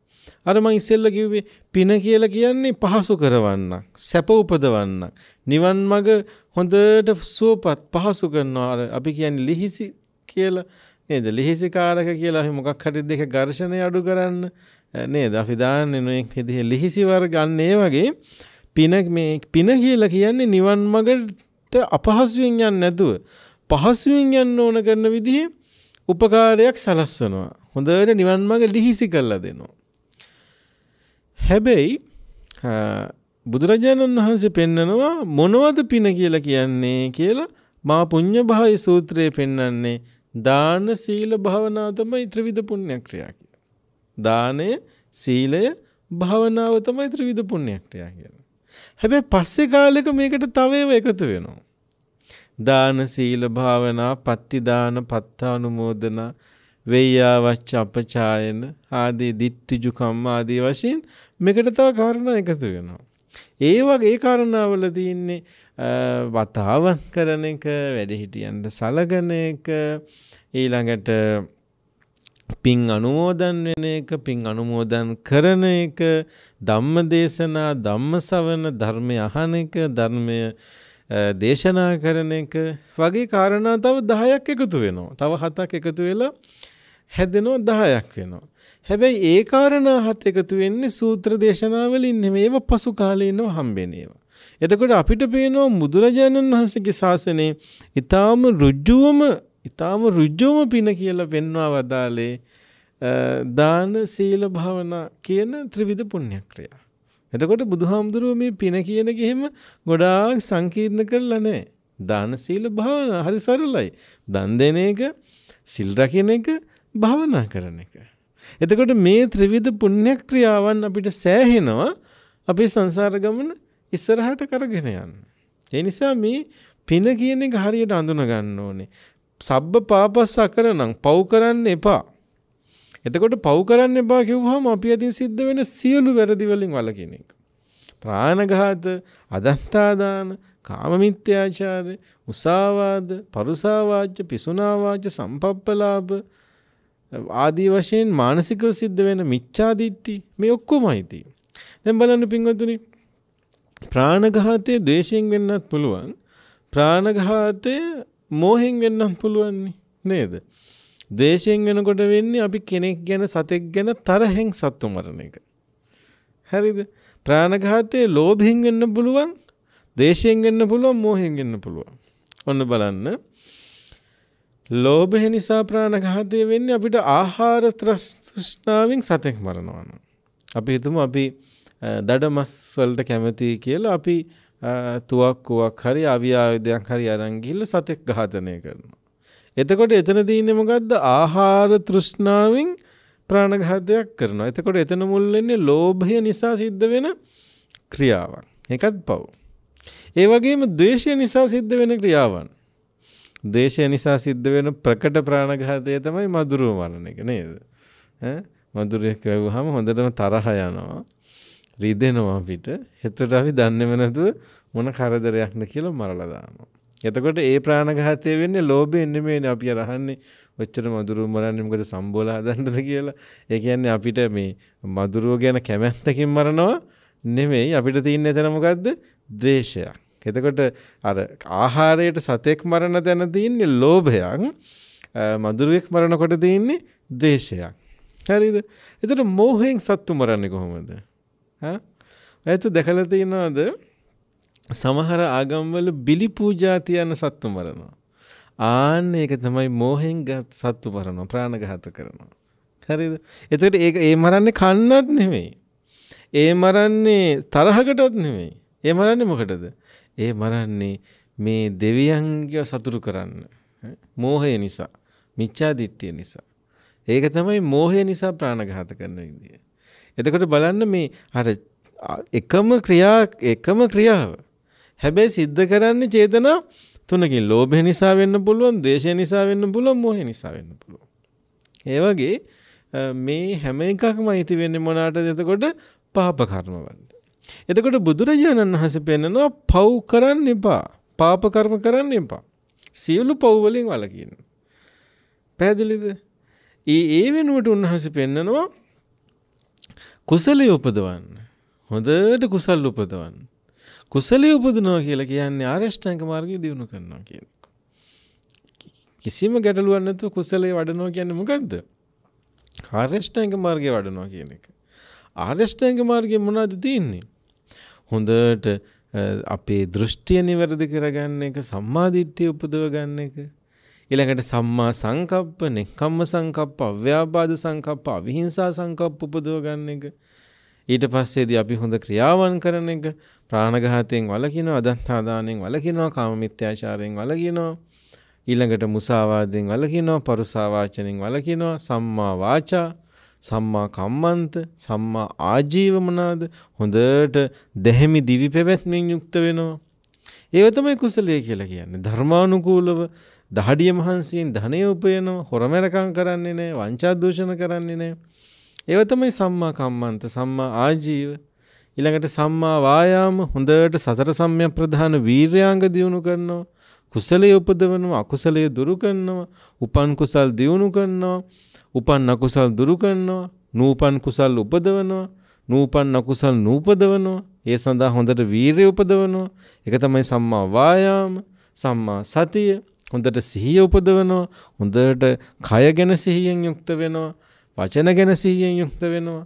අර මම ඉස්සෙල්ල කිව්වේ පින කියලා කියන්නේ පහසු කරවන්නක්, සැප උපදවන්නක්. නිවන් මඟ හොඳට සුවපත් පහසු කරනවා. අර අපි කියන්නේ ලිහිසි කියලා නේද? ලිහිසිකාරක කියලා අපි මොකක් හරි දෙක ඝර්ෂණය අඩු කරන්න නේද? අපි දාන්නේ නේ විදිහේ ලිහිසි වර්ග ගන්න ඒ වගේ පින මේ පින කියලා කියන්නේ නිවන් මඟට අපහසුයෙන් යන්නේ නැතුව පහසුවෙන් යන්න ඕන කරන විදිහේ උපකාරයක් සලස්වනවා. හොඳට නිවන් මඟ ලිහිසි කරලා දෙනවා. හැබැයි බුදුරජාණන් වහන්සේ පෙන්නනවා මොනවද පින කියලා කියන්නේ කියලා මා පුඤ්ඤ භාය සූත්‍රයේ පෙන්වන්නේ දාන සීල භාවනාව තමයි ත්‍රිවිධ පුණ්‍ය ක්‍රියා කියලා. දානය, සීලය, භාවනාව තමයි ත්‍රිවිධ පුණ්‍ය ක්‍රියා කියලා. හැබැයි පස්සේ කාලෙක මේකට තව ඒවා එකතු වෙනවා. දාන සීල භාවනා, පත්ති දාන, පත්තානුමෝදන, වෙය්‍යාවච්ච අපචායන ආදී ditthiju කම්ම ආදී වශයෙන් මේකට තව කාරණා එකතු වෙනවා. ඒ වගේ කාරණාවල තියෙන්නේ වතාව කරන එක, වැඩහිටියන්ට සලකන එක, ඊළඟට පින් අනුමෝදන් වෙන එක පින් අනුමෝදන් කරන එක ධම්ම දේශනා ධම්ම සවන ධර්මය අහන එක ධර්මය දේශනා කරන එක වගේ කාරණා තව 10ක් එකතු වෙනවා. තව 7ක් එකතු වෙලා හැදෙනවා 10ක් වෙනවා. හැබැයි ඒ කාරණා හත් එකතු වෙන්නේ සූත්‍ර දේශනාවලින් නෙමෙයි ඒව පසු කාලේනෝ හම්බෙන ඒවා. එතකොට අපිට පේනවා බුදුරජාණන් වහන්සේගේ ශාසනයේ ඊටාම ඍජුවම ඊටාම ඍජුවම පින කියලා පෙන්වා වදාලේ දාන සීල භාවනා කියන ත්‍රිවිධ පුණ්‍ය ක්‍රියා. එතකොට බුදුහාමුදුරුවෝ මේ පින කියන ගෙහිම ගොඩාක් සංකීර්ණ කරලා නැහැ. දාන සීල භාවනා හරි සරලයි. දන් දෙන එක, සිල් රකින්න එක, භාවනා කරන එක. එතකොට මේ ත්‍රිවිධ පුණ්‍ය ක්‍රියාවන් අපිට සෑහෙනවා අපේ සංසාර ගමන ඉස්සරහට කරගෙන යන්න. ඒ නිසා මේ පින කියන එක හරියට අඳුන ගන්න ඕනේ. සබ්බ පාපස්ස කරනං පව් කරන්න එපා. එතකොට පව් කරන්න එපා කිව්වහම අපි අතින් සිද්ධ වෙන සියලු වැරදි වලින් වළකින එක. ප්‍රාණඝාත, අදන්තාදාන, කාමමිත්‍යාචාර, උසාවාද, පරුසාවාච, පිසුනාවාච, සම්පප්පලාභ ආදී වශයෙන් මානසිකව සිද්ධ වෙන මිච්ඡාදිට්ටි මේ ඔක්කොමයි තියෙන්නේ. දැන් බලන්න පින්වත්තුනි ප්‍රාණඝාතයේ ද්වේෂයෙන් වෙන්නත් පුළුවන් ප්‍රාණඝාතය මෝහෙන් වෙන්නත් පුළුවන් නේද? ද්වේෂයෙන් වෙනකොට වෙන්නේ අපි කෙනෙක් ගැන සතෙක් ගැන තරහෙන් සත්තු මරණ එක. හරිද? ප්‍රාණඝාතයේ ලෝභයෙන් වෙන්න පුළුවන්, ද්වේෂයෙන් වෙන්න පුළුවන්, මෝහයෙන් වෙන්න පුළුවන්. ඔන්න බලන්න ලෝභය නිසා ප්‍රාණඝාතය වෙන්නේ අපිට ආහාර තෘෂ්ණාවෙන් සතෙක් මරනවා නම්. අපි හිතමු අපි දඩ මස් වලට කැමති කියලා අපි තුවක්කුවක් හරි අවි ආයුධයක් හරි අරන් ගිහිල්ලා සතෙක් ඝාතනය කරනවා. එතකොට එතනදී ඉන්නේ මොකද්ද? ආහාර තෘෂ්ණාවෙන් ප්‍රාණඝාතයක් කරනවා. එතකොට එතන මුල් වෙන්නේ ලෝභය නිසා සිද්ධ වෙන ක්‍රියාවක්. ඒකත් පව්. ඒ වගේම ද්වේෂය නිසා සිද්ධ වෙන ක්‍රියාවන්. දේශය නිසා සිද්ධ වෙන ප්‍රකට ප්‍රාණඝාතය තමයි මధుරව මරණ එක නේද? ඈ මధుරයක් වැවුවාම හොඳටම තරහ යනවා. රිදෙනවා අපිට. එතකොට අපි දන්නේම නැතුව මොන කරදරයක්ද කියලා මරලා දානවා. එතකොට ඒ ප්‍රාණඝාතය වෙන්නේ ලෝභයෙන් නෙමෙයිනේ අපි අරහන්නේ ඔච්චර මధుරව මරන්නේ මොකද සම්බෝල හදන්නද කියලා. ඒ කියන්නේ අපිට මේ මధుරව ගැන කැමැත්තකින් මරනවා නෙමෙයි අපිට තියෙන එතන මොකද්ද? ද්වේෂයක්. එතකොට අර ආහාරයට සතෙක් මරණ දැන දින්නේ ලෝභයක් මදුරුවෙක් මරනකොට දින්නේ ද්වේෂයක්. හරිද? එතකොට මෝහයෙන් සත්තු මරන්නේ කොහොමද? ඈ? ඒත් දැකලා තියෙනවද? සමහර ආගම්වල බිලි පූජා තියන සත්තු මරනවා. ආන්න ඒක තමයි මෝහෙන් සත්තු මරනවා ප්‍රාණඝාත කරනවා. හරිද? එතකොට ඒක ඒ මරන්නේ කන්නත් නෙමෙයි. ඒ මරන්නේ තරහකටත් නෙමෙයි. ඒ මරන්නේ මොකටද? ඒ මරන්නේ මේ දෙවියන්ගේ සතුරු කරන්න. මෝහය නිසා. මිච්ඡා දිට්ඨිය නිසා. ඒක තමයි මෝහය නිසා ප්‍රාණඝාත කරන විදිය. එතකොට බලන්න මේ අර එකම ක්‍රියා එකම ක්‍රියාව. හැබැයි සිද්ධ කරන්නේ චේතනා තුනකින්. ලෝභය නිසා වෙන්න පුළුවන්, ද්වේෂය නිසා වෙන්න පුළුවන්, මෝහය නිසා වෙන්න පුළුවන්. ඒ වගේ මේ හැම එකක්ම අයිති වෙන්නේ මොනාටද එතකොට පාප කර්මවලට. එතකොට බුදුරජාණන් වහන්සේ පෙන්නනවා පව් කරන්න එපා. පාප කර්ම කරන්න එපා. සියලු පව් වලින් වළකින්න. පැහැදිලිද? ඒ ඒ වෙනුවට උන්වහන්සේ පෙන්නනවා කුසලයේ උපදවන්න. හොඳට කුසල් උපදවන්න. කුසලයේ උපදිනවා කියලා කියන්නේ ආරෂ්ඨාංග මාර්ගය දිනු කරනවා කියන කිසිම ගැටලුවක් නැතුව කුසලයේ වඩනවා කියන්නේ මොකද්ද? ආරෂ්ඨාංග මාර්ගය වඩනවා කියන එක. ආරෂ්ඨාංග මාර්ගයේ මොනවද තියෙන්නේ? හොඳට අපේ දෘෂ්ටිය නිවැරදි කරගන්න එක සම්මාධිට්ඨිය උපදව ගන්න එක. ඊළඟට සම්මා සංකප්ප, නෙක්ඛම්ම සංකප්ප, අව්‍යාපාද සංකප්ප, අවිහිංසා සංකප්ප උපදව ගන්න එක. ඊට පස්සේදී අපි හොඳ ක්‍රියාවන් කරන එක, ප්‍රාණඝාතයෙන් වළකිනවා, අදන්තා දාණයෙන් වළකිනවා, කාම මිත්‍යාචාරයෙන් වළකිනවා. ඊළඟට මුසාවාදයෙන් වළකිනවා, පරුසා වාචනෙන් වළකිනවා, සම්මා වාචා සම්මා කම්මන්ත, සම්මා ආජීව මොනවාද? හොඳට දෙහිමි දිවි පැවැත්මෙන් යුක්ත වෙනවා. ඒව තමයි කුසලය කියලා කියන්නේ. ධර්මානුකූලව දහඩිය මහන්සියෙන් ධනෙ උපයනවා, හොරමැරකම් කරන්නේ නැහැ, වංචා දූෂණ කරන්නේ නැහැ. ඒව තමයි සම්මා කම්මන්ත, සම්මා ආජීව. ඊළඟට සම්මා වායාම හොඳට සතර සම්‍යක් ප්‍රධාන වීර්යාංග දියුණු කරනවා කුසලයේ උපදවනවා අකුසලයේ දුරු කරනවා උපන් කුසල් දියුණු කරනවා උපන් අකුසල් දුරු කරනවා, නූපන් කුසල් උපදවනවා, නූපන් අකුසල් නූපදවනවා, ඒ සඳහා හොඳට වීරිය උපදවනවා. ඒක තමයි සම්මා වායාම, සම්මා සතිය. හොඳට සිහිය උපදවනවා, හොඳට කය ගැන සිහියෙන් යුක්ත වෙනවා, වචන ගැන සිහියෙන් යුක්ත වෙනවා.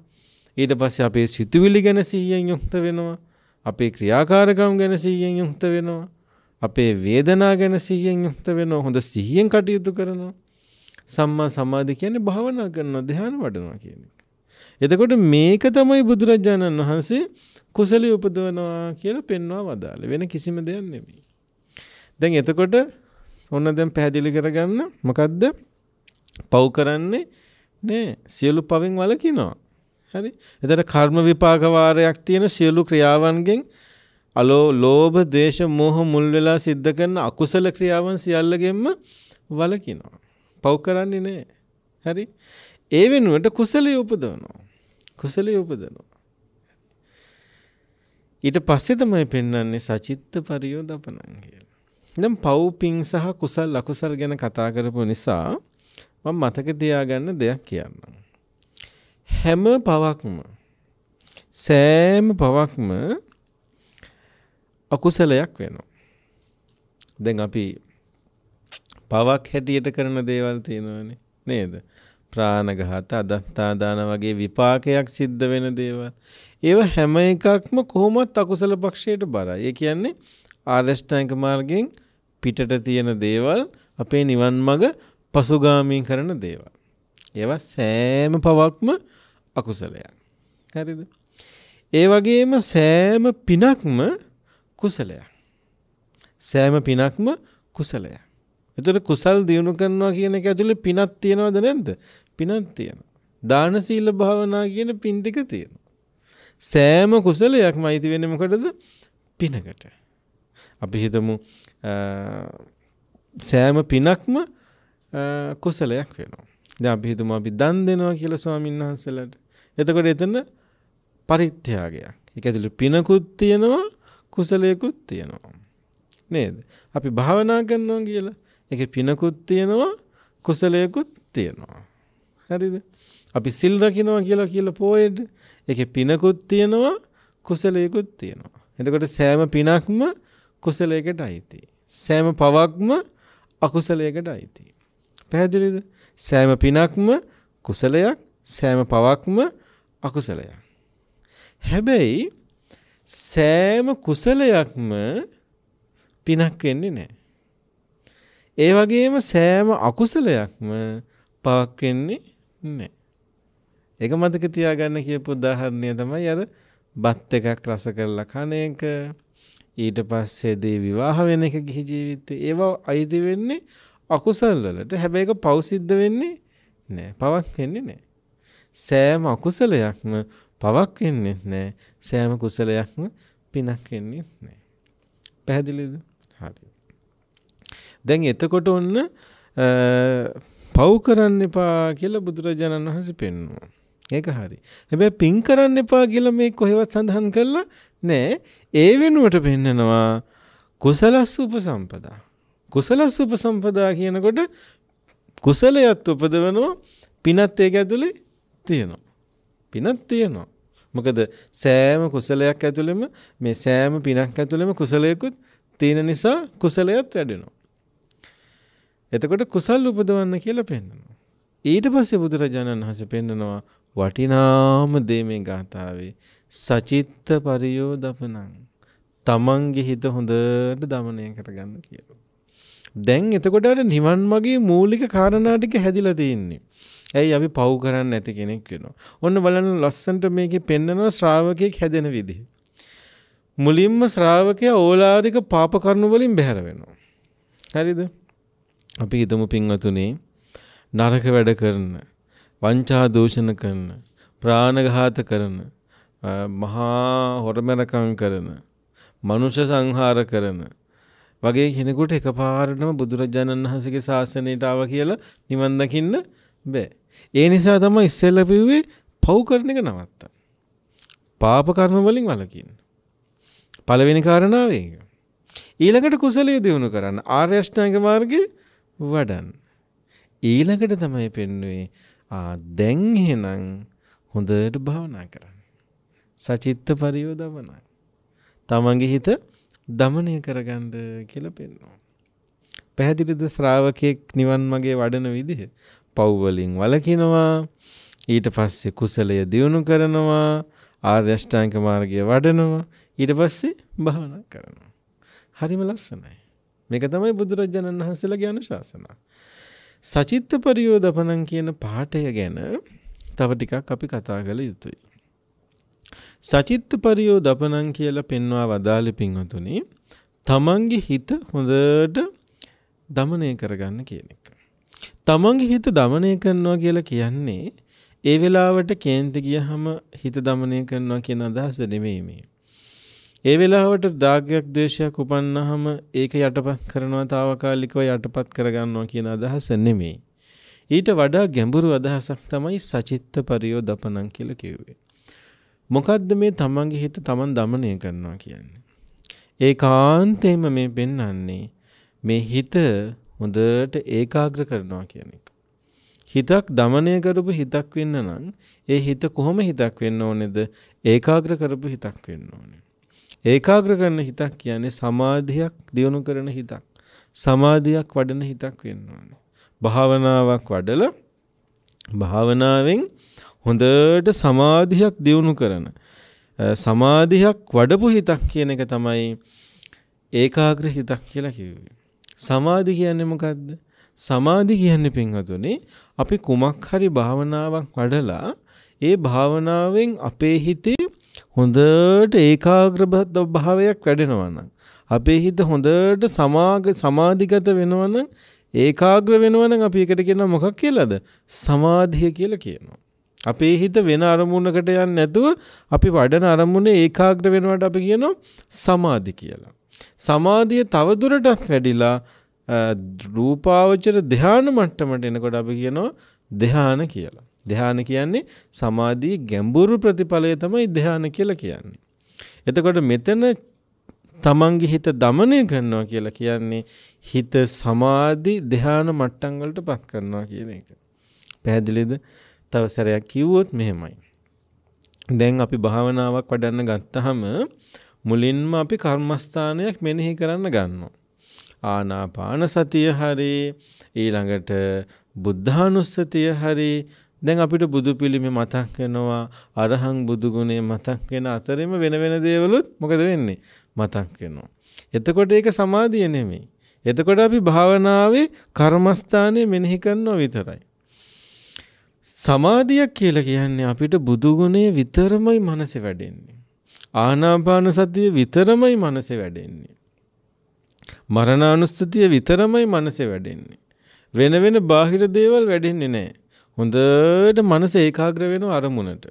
ඊට පස්සේ අපේ සිතුවිලි ගැන සිහියෙන් යුක්ත වෙනවා. අපේ ක්‍රියාකාරකම් ගැන සිහියෙන් යුක්ත වෙනවා. අපේ වේදනා ගැන සිහියෙන් යුක්ත වෙනවා. හොඳ සිහියෙන් කටයුතු කරනවා. සම්මා සමාධි කියන්නේ භාවනා කරනවා ධ්‍යාන වඩනවා කියන එක. එතකොට මේක තමයි බුදුරජාණන් වහන්සේ කුසලිය උපදවනවා කියලා පෙන්වා වදාළේ. වෙන කිසිම දෙයක් නෙමෙයි. දැන් එතකොට ඔන්න දැන් පැහැදිලි කරගන්න මොකද්ද? පව් කරන්නේ නේ සියලු පවෙන් වලකිනවා. හරි? එතන කර්ම විපාක වාරයක් තියෙන සියලු ක්‍රියාවන්ගෙන් අලෝ ලෝභ, දේශ, මෝහ මුල් වෙලා සිද්ධ කරන අකුසල ක්‍රියාවන් සියල්ලගෙන්ම වලකිනවා. පව් කරන්නේ නෑ. හරි? ඒ වෙනුවට කුසලයේ උපදවනවා. කුසලයේ උපදවනවා. ඊට පස්සේ තමයි පෙන්වන්නේ සචිත්ත පරියෝ දපනං කියලා. දැන් පව් පිං සහ කුසල් අකුසල් ගැන කතා කරපු නිසා මම මතක තියාගන්න දෙයක් කියන්නම්. හැම පවක්ම සෑම පවක්ම අකුසලයක් වෙනවා. දැන් අපි පවක් හැටියට කරන දේවල් තියෙනවානේ නේද? ප්‍රාණඝාත අදත්තාදාන වගේ විපාකයක් සිද්ධ වෙන දේවල්. ඒව හැම එකක්ම කොහොමත් අකුසල පක්ෂයට බරයි. ඒ කියන්නේ ආරෂ්ඨාංග මාර්ගයෙන් පිටට තියෙන දේවල් අපේ නිවන් මඟ පසුගාමී කරන දේවල්. ඒවා සෑම පවක්ම අකුසලයක්. හරිද? ඒ වගේම සෑම පිනක්ම කුසලයක්. සෑම පිනක්ම කුසලයක්. එතකොට කුසල් දියුණු කරනවා කියන එක ඇතුලේ පිනක් තියනවද නැද්ද? පිනක් තියෙනවා. දාන සීල භාවනා කියන පින් ටික තියෙනවා. සෑම කුසලයක්ම අයිති වෙන්නේ මොකටද? පිනකට. අපි හිතමු සෑම පිනක්ම කුසලයක් වෙනවා. දැන් අපි හිතමු අපි දන් දෙනවා කියලා ස්වාමීන් වහන්සේලාට. එතකොට එතන පරිත්‍යාගයක්. ඒක ඇතුළේ පිනකුත් තියෙනවා කුසලයකුත් තියෙනවා. නේද? අපි භාවනා කරනවා කියලා ඒකේ පිනකුත් තියෙනවා කුසලයකුත් තියෙනවා. හරිද? අපි සිල් රකින්නවා කියලා කියලා පොයේද ඒකේ පිනකුත් තියෙනවා කුසලයකුත් තියෙනවා. එතකොට සෑම පිනක්ම කුසලයකට අයිති. සෑම පවක්ම අකුසලයකට අයිති. පැහැදිලිද? සෑම පිනක්ම කුසලයක්, සෑම පවක්ම අකුසලයක්. හැබැයි සෑම කුසලයක්ම පිනක් වෙන්නේ නැහැ. ඒ වගේම සෑම අකුසලයක්ම පවක් වෙන්නේ නැහැ. ඒක මතක තියාගන්න කියපු උදාහරණය තමයි අර බත් එකක් රස කරලා කන එක ඊට පස්සේ දේ විවාහ වෙන එක ගිහි ජීවිතේ ඒවා අයිති වෙන්නේ අකුසල් වලට හැබැයි ඒක පව් සිද්ධ වෙන්නේ නැහැ පවක් වෙන්නේ නැහැ සෑම අකුසලයක්ම පවක් වෙන්නේ නැහැ සෑම කුසලයක්ම පිනක් වෙන්නේ නැහැ පැහැදිලිද හරි දැන් එතකොට ඔන්න පව් කරන්න එපා කියලා බුදුරජාණන් වහන්සේ පෙන්වනවා. ඒක හරි. හැබැයි පින් කරන්න එපා කියලා මේ කොහෙවත් සඳහන් කරලා නෑ. ඒ වෙනුවට පෙන්නනවා කුසලස් උපසම්පදා. කුසලස් උපසම්පදා කියනකොට කුසලයත් උපදවනවා පිනත් ඒක ඇතුලේ තියෙනවා. පිනත් තියෙනවා. මොකද සෑම කුසලයක් ඇතුළෙම මේ සෑම පිනක් ඇතුළෙම කුසලයකුත් තියෙන නිසා කුසලයත් වැඩෙනවා. එතකොට කුසල් උපදවන්න කියලා පෙන්නනවා. ඊට පස්සේ බුදුරජාණන් වහන්සේ පෙන්නනවා වටිනාම දේ මේ ගාථාවේ සචිත්ත පරියෝදපණං තමන්ගේ හිත හොඳට দমনය කරගන්න කියලා. දැන් එතකොට අර නිවන් මාගේ මූලික කාරණා ටික හැදිලා තියෙන්නේ. ඇයි අපි පව් කරන්න නැති කෙනෙක් වෙනවා. ඔන්න බලන්න ලස්සන්ට මේකේ පෙන්නනවා ශ්‍රාවකයෙක් හැදෙන විදිහ. මුලින්ම ශ්‍රාවකයා ඕලාරික පාප කරුණු වලින් බැහැර වෙනවා. හරිද? අපි හිතමු පින්වතුනේ නරක වැඩ කරන වංචා දූෂණ කරන ප්‍රාණඝාත කරන මහා හොරමැරකම් කරන මනුෂ්‍ය සංහාර කරන වගේ කෙනෙකුට එකපාරටම බුදුරජාණන් වහන්සේගේ ශාසනයට ආව කියලා නිවන් දකින්න බෑ. ඒ නිසා තමයි ඉස්සෙල්ලා කිව්වේ පව් කරන එක නවත්තන්න. පාප කර්ම වලින් වළකින්න. පළවෙනි කාරණාව ඒක. ඊළඟට කුසලයේ දිනු කරන්න ආර්ය අෂ්ටාංග මාර්ගයේ වඩන්. ඊළඟට තමයි පෙන්වුවේ ආ දැන් එහෙනම් හොඳට භාවනා කරන්න. සචිත්ත පරියෝදමන. තමන්ගේ හිත දමනය කරගන්න කියලා පෙන්වනවා. පැහැදිලිද ශ්‍රාවකයෙක් නිවන් මගේ වඩන විදිහ? පව් වලින් වළකිනවා. ඊට පස්සේ කුසලය දියුණු කරනවා. ආර්ය අෂ්ටාංග මාර්ගය වඩනවා. ඊට පස්සේ භාවනා කරනවා. හරිම ලස්සනයි. මේක තමයි බුදුරජාණන් වහන්සේලා කියන ශාසනා. සචිත්ත පරියෝදපණං කියන පාඨය ගැන තව ටිකක් අපි කතා කළ යුතුයි. සචිත්ත පරියෝදපණං කියලා පෙන්වා වදාළේ පින්වතුනි තමන්ගේ හිත හොඳට දමනය කරගන්න කියන එක. තමන්ගේ හිත දමනය කරනවා කියලා කියන්නේ ඒ වෙලාවට කේන්ති ගියහම හිත දමනය කරනවා කියන අදහස නෙමෙයි මේ. ඒ වෙලාවට රාගයක් ද්වේෂයක් උපන්නාම ඒක යටපත් කරනවා తాවකාලිකව යටපත් කරගන්නවා කියන අදහස නෙමෙයි. ඊට වඩා ගැඹුරු අදහසක් තමයි සචිත්ත පරියෝදපණං කියලා කිව්වේ. මොකද්ද මේ තමන්ගේ හිත තමන් දමනය කරනවා කියන්නේ. ඒකාන්තයෙන්ම මේ පෙන්වන්නේ මේ හිත හොඳට ඒකාග්‍ර කරනවා කියන එක. හිතක් දමනය කරපු හිතක් වෙන්න නම් ඒ හිත කොහොම හිතක් වෙන්න ඕනේද? ඒකාග්‍ර කරපු හිතක් වෙන්න ඕනේ. ඒකාග්‍ර කරන හිතක් කියන්නේ සමාධියක් දියුණු කරන හිතක්. සමාධියක් වඩන හිතක් වෙන්න ඕනේ. භාවනාවක් වඩලා භාවනාවෙන් හොඳට සමාධියක් දියුණු කරන සමාධියක් වඩපු හිතක් කියන එක තමයි ඒකාග්‍ර හිතක් කියලා කිව්වේ. සමාධි කියන්නේ මොකද්ද? සමාධි කියන්නේ පින්වතුනි අපි කුමක් හරි භාවනාවක් වඩලා ඒ භාවනාවෙන් අපේ හිතේ හොඳට ඒකාග්‍රබද්ධ භාවයක් වැඩෙනවා නම් අපේ හිත හොඳට සමාග සමාධිගත වෙනවා නම් ඒකාග්‍ර වෙනවා නම් අපි එකට කියනවා මොකක් කියලාද? සමාධිය කියලා කියනවා. අපේ හිත වෙන අරමුණකට යන්නේ නැතුව අපි වඩන අරමුණේ ඒකාග්‍ර වෙනවට අපි කියනවා සමාධි කියලා. සමාධිය තවදුරටත් වැඩිලා රූපාවචර ධානය මට්ටමට එනකොට අපි කියනවා ධානය කියලා. ධ්‍යාන කියන්නේ සමාධියේ ගැඹුරු ප්‍රතිඵලය තමයි ධ්‍යාන කියලා කියන්නේ. එතකොට මෙතන තමන්ගේ හිත দমনය කරනවා කියලා කියන්නේ හිත සමාධි ධ්‍යාන මට්ටම් වලටපත් කරනවා කියන එක. පැහැදිලිද? තව සැරයක් කිව්වොත් මෙහෙමයි. දැන් අපි භාවනාවක් වඩන්න ගත්තහම මුලින්ම අපි කර්මස්ථානයක් මෙනෙහි කරන්න ගන්නවා. ආනාපාන සතිය හරි ඊළඟට බුද්ධානුස්සතිය හරි දැන් අපිට බුදු පිළිමේ මතක් වෙනවා අරහං බුදු ගුණේ මතක් වෙන අතරෙම වෙන වෙන දේවලුත් මොකද වෙන්නේ මතක් වෙනවා. එතකොට ඒක සමාධිය නෙමෙයි. එතකොට අපි භාවනාවේ කර්මස්ථානය මෙනෙහි කරනවා විතරයි. සමාධිය කියලා කියන්නේ අපිට බුදු ගුණේ විතරමයි මනසේ වැඩෙන්නේ. ආනාපාන සතිය විතරමයි මනසේ වැඩෙන්නේ. මරණානුස්සතිය විතරමයි මනසේ වැඩෙන්නේ. වෙන වෙන බාහිර දේවල් වැඩෙන්නේ නැහැ. හොඳට මනස ඒකාග්‍ර වෙන අරමුණට.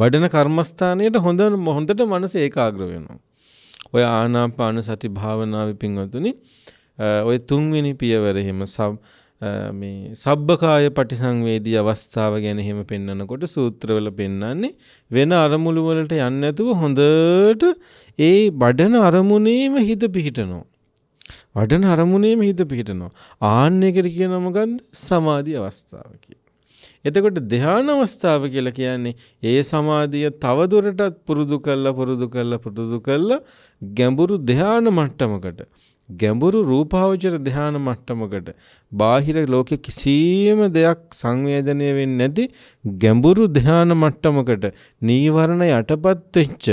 වඩන කර්මස්ථානයට හොඳ හොඳට මනස ඒකාග්‍ර වෙනවා. ඔය ආනාපාන සති භාවනාවේ පින්වතුනි ඔය තුන්වෙනි පියවර එහෙම මේ සබ්බකාය පටිසංවේදී අවස්ථාව ගැන එහෙම පෙන්වනකොට සූත්‍රවල පෙන්වන්නේ වෙන අරමුණු වලට යන්නේ නැතුව හොඳට ඒ බඩන අරමුණේම හිත පිහිටනවා. වඩන අරමුණේම හිත පිහිටනවා. ආන්න එකට කියනවා මොකන්ද? සමාධි අවස්ථාව කියලා. එතකොට ධ්‍යාන අවස්ථාව කියලා කියන්නේ ඒ සමාධිය තව දුරටත් පුරුදු කළා පුරුදු කළා පුරුදු කළා ගැඹුරු ධ්‍යාන මට්ටමකට ගැඹුරු රූපාවචර ධාන මට්ටමකට බාහිර ලෝකෙ කිසියම් දෙයක් සංවේදනය වෙන්නේ නැති ගැඹුරු ධාන මට්ටමකට නීවරණ යටපත් වෙච්ච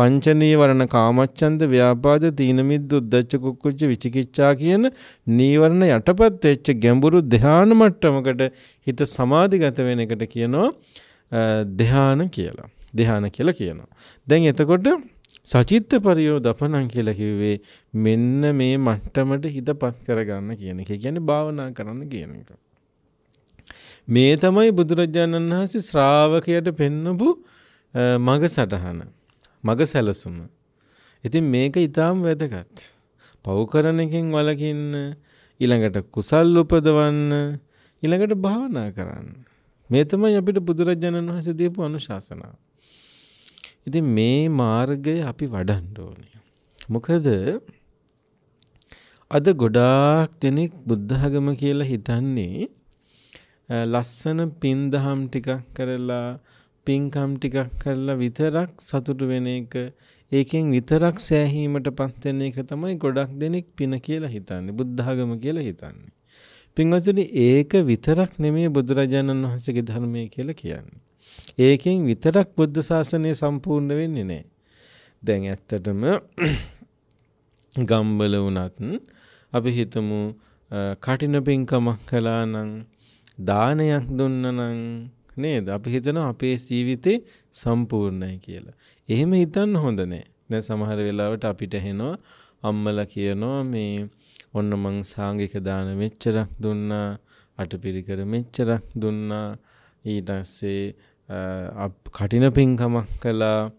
පංච නීවරණ කාමච්ඡන්ද ව්‍යාපාද තීන මිද්ද උද්ධච්ච කුක්කුච්ච විචිකිච්ඡා කියන නීවරණ යටපත් වෙච්ච ගැඹුරු ධාන මට්ටමකට හිත සමාධිගත වෙන එකට කියනවා ධාන කියලා. ධාන කියලා කියනවා. දැන් එතකොට සචිත්ත පරියෝ දපනං කියලා කිව්වේ මෙන්න මේ මට්ටමට හිතපත් කරගන්න කියන එක. කියන්නේ භාවනා කරන්න කියන එක. මේ තමයි බුදුරජාණන් වහන්සේ ශ්‍රාවකයට පෙන්වපු මග සටහන. මග සැලසුම. ඉතින් මේක ඊටාම් වැදගත්. පව් කරන එකෙන් වළකින්න, ඊළඟට කුසල් උපදවන්න, ඊළඟට භාවනා කරන්න. මේ තමයි අපිට බුදුරජාණන් වහන්සේ දීපු අනුශාසනාව. ඉතින් මේ මාර්ගය අපි වඩන්න ඕනේ. මොකද අද ගොඩාක් දෙනෙක් බුද්ධඝම කියලා හිතන්නේ ලස්සන පින් දහම් ටිකක් කරලා පින්කම් ටිකක් කරලා විතරක් සතුටු වෙන එක ඒකෙන් විතරක් සෑහීමටපත් වෙන එක තමයි ගොඩක් දෙනෙක් පින කියලා හිතන්නේ බුද්ධඝම කියලා හිතන්නේ. පින්වතුනි ඒක විතරක් නෙමෙයි බුදුරජාණන් වහන්සේගේ ධර්මය කියලා කියන්නේ. ඒකෙන් විතරක් බුද්ධ ශාසනය සම්පූර්ණ වෙන්නේ නැහැ. දැන් ඇත්තටම ගම්වල වුණත් අපි හිතමු කටින පින්කමක් කළා නම් දානයක් දුන්නා නම් නේද? අපි හිතනවා අපේ ජීවිතේ සම්පූර්ණයි කියලා. එහෙම හිතන්න හොඳ නැහැ. දැන් සමහර වෙලාවට අපිට එනවා අම්මලා කියනවා මේ ඔන්න මං සාංගික දාන මෙච්චරක් දුන්නා අටපිරිකර මෙච්චරක් දුන්නා ඊට පස්සේ කටින පින්කමක් කළා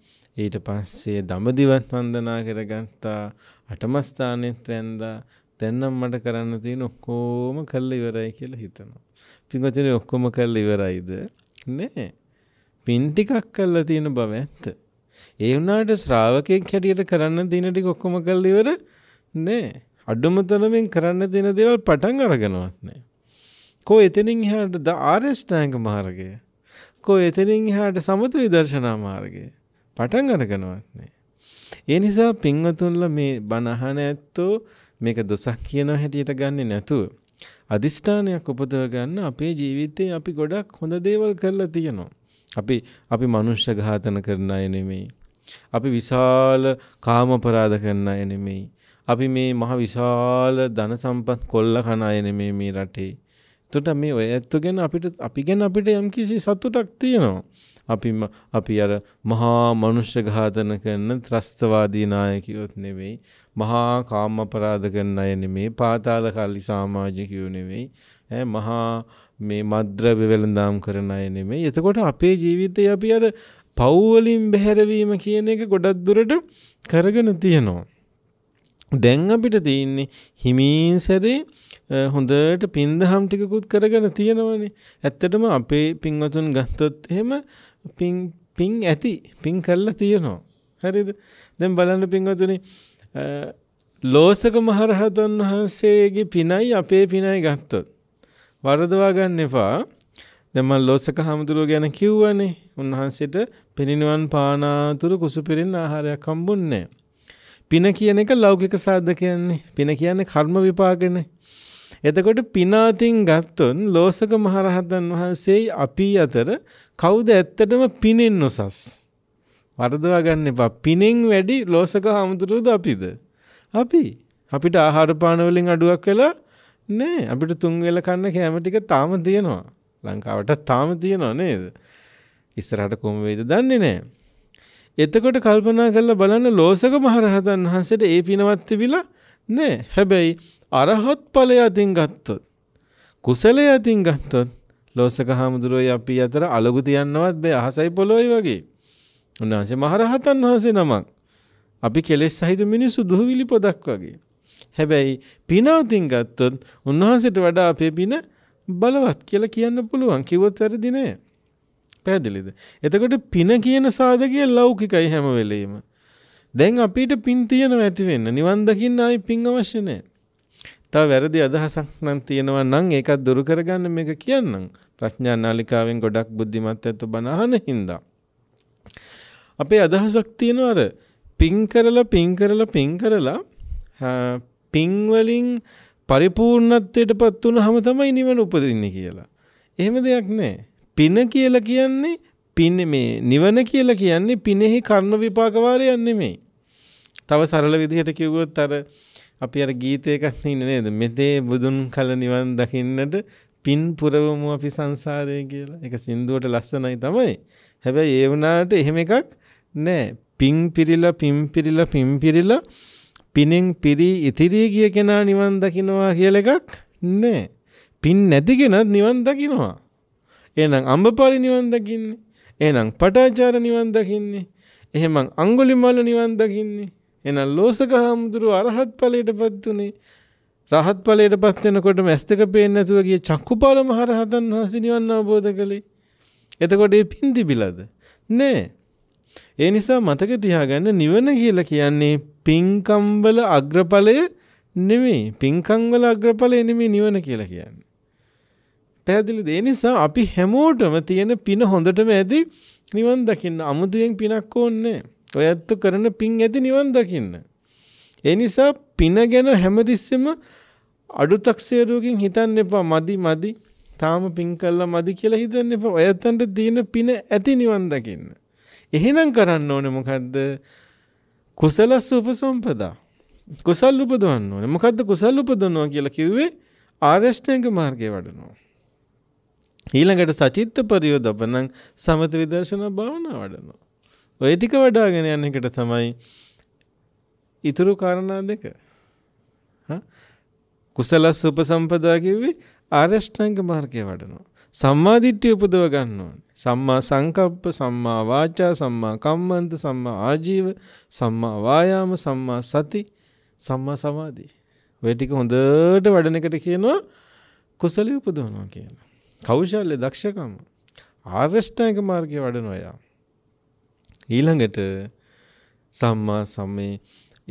ඊට පස්සේ දඹදිවත් වන්දනා කරගත්තා අටමස්ථානෙත් වැන්දා දැන්නම් මට කරන්න තියෙන ඔක්කොම කල්ල ඉවරයි කියලා හිතනවා. පින්වචන ඔක්කොම කල්ල ඉවරයිද නෑ පින්ටිකක් කල්ලා තියෙන බව ඇත්ත. ඒ වුණාට ශ්‍රාවකයෙක් හැටියට කරන්න දින ටික ඔක්කොම කල්ල ඉවර නෑ අඩුම තරමින් කරන්න දෙන දේවල් පටන් අරගෙනවත් නෑ. කෝ එතනින් එහාට ද ආර්යෂ්ටාංග මාර්ගය කෝ එතනින් එහාට සමත විදර්ශනා මාර්ගය පටන් අරගෙනවත් නෑ. ඒ නිසා පින්වතුන්ලා මේ බණහන ඇත්තෝ මේක දොසක් කියන හැටියට ගන්නෙ නැතුව අදිෂ්ඨානයක් උපදව ගන්න අපේ ජීවිතේ අපි ගොඩක් හොඳ දේවල් කරලා තියෙනවා. අපි අපි මනුෂ්‍ය ඝාතන කරන අය නෙමෙයි. අපි විශාල කාම අපරාධ කරන අය නෙමෙයි. අපි මේ මහ විශාල ධන සම්පත් කොල්ල කන අය නෙමෙයි මේ රටේ. එතකොට මේ ඔය ඇත්ත ගැන අපිට අපි ගැන අපිට යම්කිසි සතුටක් තියෙනවා. අපි අපි අර මහා මනුෂ්‍ය ඝාතන කරන ත්‍රස්තවාදී නායකයොත් නෙවෙයි, මහා කාම අපරාධ කරන අය නෙමෙයි, පාතාල කල්ලි සමාජිකයෝ නෙවෙයි, ඈ මහා මේ මද්ද්‍රව්‍ය වෙළඳාම් කරන අය නෙමෙයි. එතකොට අපේ ජීවිතේ අපි අර පව්වලින් බැහැරවීම කියන එක ගොඩක් දුරට කරගෙන තියෙනවා. දැන් අපිට තියෙන්නේ හිමීන් සැරේ හොඳට පින්දහම් ටිකකුත් කරගෙන තියෙනවනේ. ඇත්තටම අපේ පින්වතුන් ගත්තොත් එහෙම පින් පින් ඇති පින් කරලා තියෙනවා. හරිද? දැන් බලන්න පින්වතුනි ලෝසක මහරහතන් වහන්සේගේ පිනයි අපේ පිනයි ගත්තොත් වරදවා ගන්න එපා. දැන් මම ලෝසක හාමුදුරුවෝ ගැන කිව්වනේ. උන්වහන්සේට පිරිනිවන් පානාතුරු කුසුපිරින් ආහාරයක් හම්බුන්නේ පින කියන එක ලෞකික සාධකයන්නේ. පින කියන්නේ කර්ම විපාකනේ. එතකොට පිනාතින් ගත්තොත් ලෝසක මහරහතන් වහන්සේයි අපි අතර කවුද ඇත්තටම පිනෙන් උසස්? වරදවා ගන්න එපා. පිනෙන් වැඩි ලෝසක හමුදුරුවද අපිද? අපි. අපිට ආහාර පාන වලින් අඩුවක් වෙලා නෑ. අපිට තුන් වෙල කන්න කැම ටික තාම තියෙනවා. ලංකාවට තාම තියෙනවා නේද? ඉස්සරහට කොහොම වෙයිද දන්නේ නෑ. එතකොට කල්පනා කරලා බලන්න ලෝසක මහරහතන් වහන්සේට ඒ පිනවත් තිබිලා නෑ. හැබැයි අරහත් ඵලය අතින් ගත්තොත් කුසලය අතින් ගත්තොත් ලෝසක හාමුදුරුවෝයි අපි අතර අලගු තියන්නවත් බෑ අහසයි පොළොයි වගේ. උන්වහන්සේ මහරහතන් වහන්සේ නමක්. අපි කෙලෙස් සහිත මිනිස්සු දුහවිලි පොදක් වගේ. හැබැයි පින අතින් ගත්තොත් උන්වහන්සේට වඩා අපේ පින බලවත් කියලා කියන්න පුළුවන්. කිව්වොත් වැරදි නෑ. පැහැදිලිද? එතකොට පින කියන සාධකය ලෞකිකයි හැම වෙලෙම. දැන් අපිට පින් තියෙනවා ඇති වෙන්න. නිවන් දකින්න ආයි පින් අවශ්‍ය නැහැ. තව වැරදි අදහසක් නම් තියෙනවා නම් ඒකත් දුරු කරගන්න මේක කියන්නම්. ප්‍රඥා නාලිකාවෙන් ගොඩක් බුද්ධිමත් ඇත්ත බණ අහන හින්දා. අපේ අදහසක් තියෙනවා අර පින් කරලා පින් කරලා පින් කරලා පින් වලින් පරිපූර්ණත්වයටපත් වුනහම තමයි නිවන උපදින්නේ කියලා. එහෙම දෙයක් නැහැ. පින කියලා කියන්නේ පින් මේ නිවන කියලා කියන්නේ පිනෙහි කර්ම විපාක වාරයක් නෙමෙයි. තව සරල විදිහට කිව්වොත් අර අපි අර ගීතයකත් ඉන්න නේද මෙතේ බුදුන් කල නිවන් දකින්නට පින් පුරවමු අපි සංසාරය කියලා එක සින්දුවට ලස්සනයි තමයි හැබැයි ඒ වුණාට එහෙම එකක් නෑ පිං පිරිලා පිං පිරිලා පිං පිරිලා පිනෙන් පිරී ඉතිරී ගිය කෙනා නිවන් දකින්නවා කියලා එකක් නෑ පින් නැති කෙනත් නිවන් දකින්නවා එහෙනම් අම්බපාලි නිවන් දකින්නේ එහෙනම් පටාචාර නිවන් දකින්නේ එහෙනම් අඟුලිමාල නිවන් දකින්නේ එහෙනම් ලෝසක හාමුදුරුව අරහත් ඵලයටපත් උනේ. රහත් ඵලයටපත් වෙනකොටම ඇස් දෙක පේන්නේ නැතුව ගිය චක්කුපාල මහරහතන් වහන්සේ නිවන් අවබෝධ කළේ. එතකොට ඒ පින් තිබිලාද? නෑ. ඒ නිසා මතක තියාගන්න නිවන කියලා කියන්නේ පින්කම් වල අග්‍රඵලය නෙමෙයි. පින්කම් වල අග්‍රඵලය නෙමෙයි නිවන කියලා කියන්නේ. පැහැදිලිද? ඒ නිසා අපි හැමෝටම තියෙන පින හොඳටම ඇදී නිවන් දකින්න අමුතුවෙන් පිනක් ඕනේ නෑ. ඔය ඇත්ත කරන පින් ඇති නිවන් දකින්න. ඒ නිසා පින ගැන හැමතිස්සෙම අඩුතක්සේරුවකින් හිතන්න එපා මදි මදි තාම පින් කළා මදි කියලා හිතන්න එපා. ඔය ඇත්තන්ට දින පින ඇති නිවන් දකින්න. එහෙනම් කරන්න ඕනේ මොකද්ද? කුසලස් උපසම්පදා. කුසල් උපදවන්න ඕනේ. මොකද්ද කුසල් උපදවනවා කියලා කිව්වේ? ආරෂ්ඨාංග මාර්ගයේ වඩනවා. ඊළඟට සචිත්ත පරියෝදපණං සමත විදර්ශනා භාවනා වඩනවා. ඔය ටික වඩාගෙන යන එකට තමයි ඉතුරු කාරණා දෙක. කුසලස් උපසම්පදා කිව්වේ ආරෂ්ඨාංග මාර්ගය වඩනවා. සම්මා දිට්ඨිය උපදව ගන්න ඕනේ. සම්මා සංකප්ප, සම්මා වාචා, සම්මා කම්මන්ත, සම්මා ආජීව, සම්මා වායාම, සම්මා සති, සම්මා සමාධි. ඔය ටික හොඳට වඩන එකට කියනවා කුසලිය උපදවනවා කියලා. කෞශල්‍ය දක්ෂකම ආරෂ්ඨාංග මාර්ගය වඩනවා යා. ඊළඟට සම්මා සම්මේ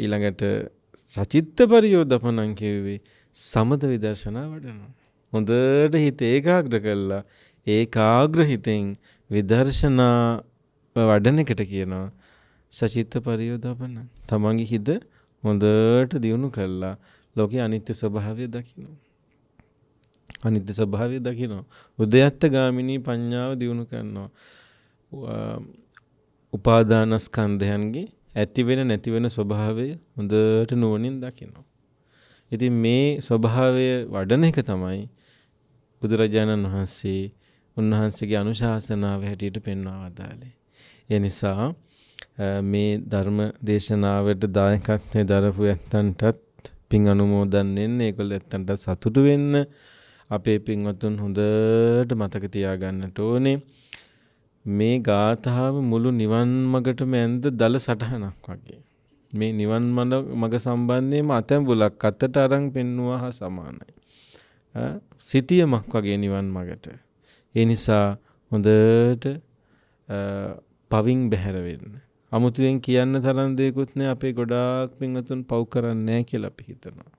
ඊළඟට සචිත්ත පරියෝධපනං කියුවේ සමත විදර්ශනා වඩනවා. හොඳට හිත ඒකාග්‍ර කළා ඒකාග්‍ර හිතෙන් විදර්ශනා වඩන එකට කියනවා සචිත්ත පරියෝධපනං. තමන්ගේ හිත හොඳට දියුණු කළා ලෝකේ අනිත්‍ය ස්වභාවය දකිනවා. අනිත්‍ය ස්වභාවය දකිනවා. උදයත්ත ගාමිනී පඤ්ඤාව දියුණු කරනවා. උපාදානස්කන්ධයන්ගේ ඇතිවෙන නැතිවෙන ස්වභාවය හොඳට නුවණින් දකිනවා. ඉතින් මේ ස්වභාවය වඩන එක තමයි බුදුරජාණන් වහන්සේ උන්වහන්සේගේ අනුශාසනාව හැටියට පෙන්වා වදාළේ. ඒ නිසා මේ ධර්ම දේශනාවට දායකත්වයෙන් දරපු ඇත්තන්ටත් පින් අනුමෝදන් වෙන්න ඒගොල්ලෝ ඇත්තන්ට සතුටු වෙන්න අපේ පින්වත්තුන් හොඳට මතක තියාගන්නට ඕනේ. මේ ගාථාව මුළු නිවන් මගටම ඇඳ දල සටහනක් වගේ. මේ නිවන් මඟ සම්බන්ධයේම අතැඹුලක් අතට අරන් පෙන්නවා හා සමානයි. සිතියමක් වගේ නිවන් මඟට. ඒ නිසා හොඳට පවින් බැහැර වෙන්න. අමුතුවෙන් කියන්න තරම් දෙයක්වත් නෑ අපේ ගොඩාක් පින්වතුන් පව් කරන්නේ නෑ කියලා අපි හිතනවා.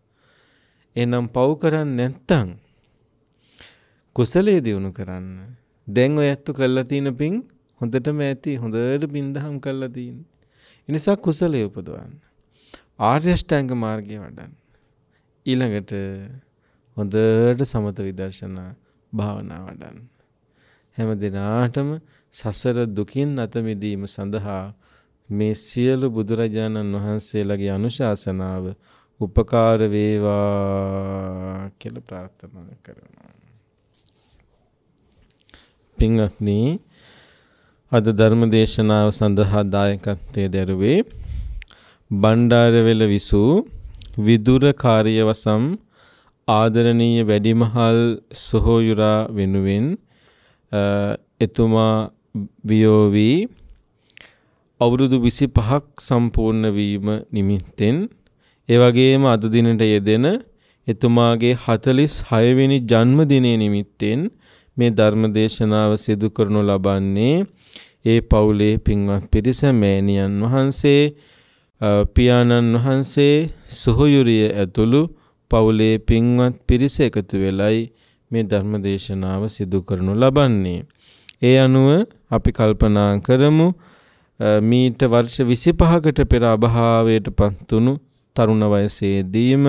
එහෙනම් පව් කරන්නේ නැත්තම් කුසලයේ දිනු කරන්න දැන් ඔය ඇත්තු කරලා තියෙන පින් හොඳටම ඇති හොඳට බින්දහම් කරලා තියෙන්නේ. ඒ නිසා කුසලයේ උපදවන්න. ආර්ය ශ්‍රැංග මාර්ගය වඩන්න. ඊළඟට හොඳට සමත විදර්ශනා භාවනා වඩන්න. හැම දිනාටම සසර දුකින් අත මිදීම සඳහා මේ සියලු බුදුරජාණන් වහන්සේලාගේ අනුශාසනාව උපකාර වේවා කියලා ප්‍රාර්ථනා කරනවා. පින්වත්නි අද ධර්ම දේශනාව සඳහා දායකත්වයේ දැරුවේ බණ්ඩාරවෙල විසු විදුර කාර්යවසම් ආදරණීය වැඩිමහල් සොහොයුරා වෙනුවෙන් එතුමා වියෝව අවුරුදු 25ක් සම්පූර්ණ වීම නිමිත්තෙන් ඒ වගේම අද දිනට යෙදෙන එතුමාගේ 46 වෙනි ජන්මදිනයේ නිමිත්තෙන් මේ ධර්ම දේශනාව සිදු කරනු ලබන්නේ ඒ පවුලේ පින්වත් පිරිස මෑණියන් වහන්සේ පියාණන් වහන්සේ සුහුයුරිය ඇතුළු පවුලේ පින්වත් පිරිස එකතු වෙලයි මේ ධර්ම දේශනාව සිදු කරනු ලබන්නේ. ඒ අනුව අපි කල්පනා කරමු මීට වර්ෂ 25කට පෙර අභාවයට පත්තුණු තරුණ වයසේදීම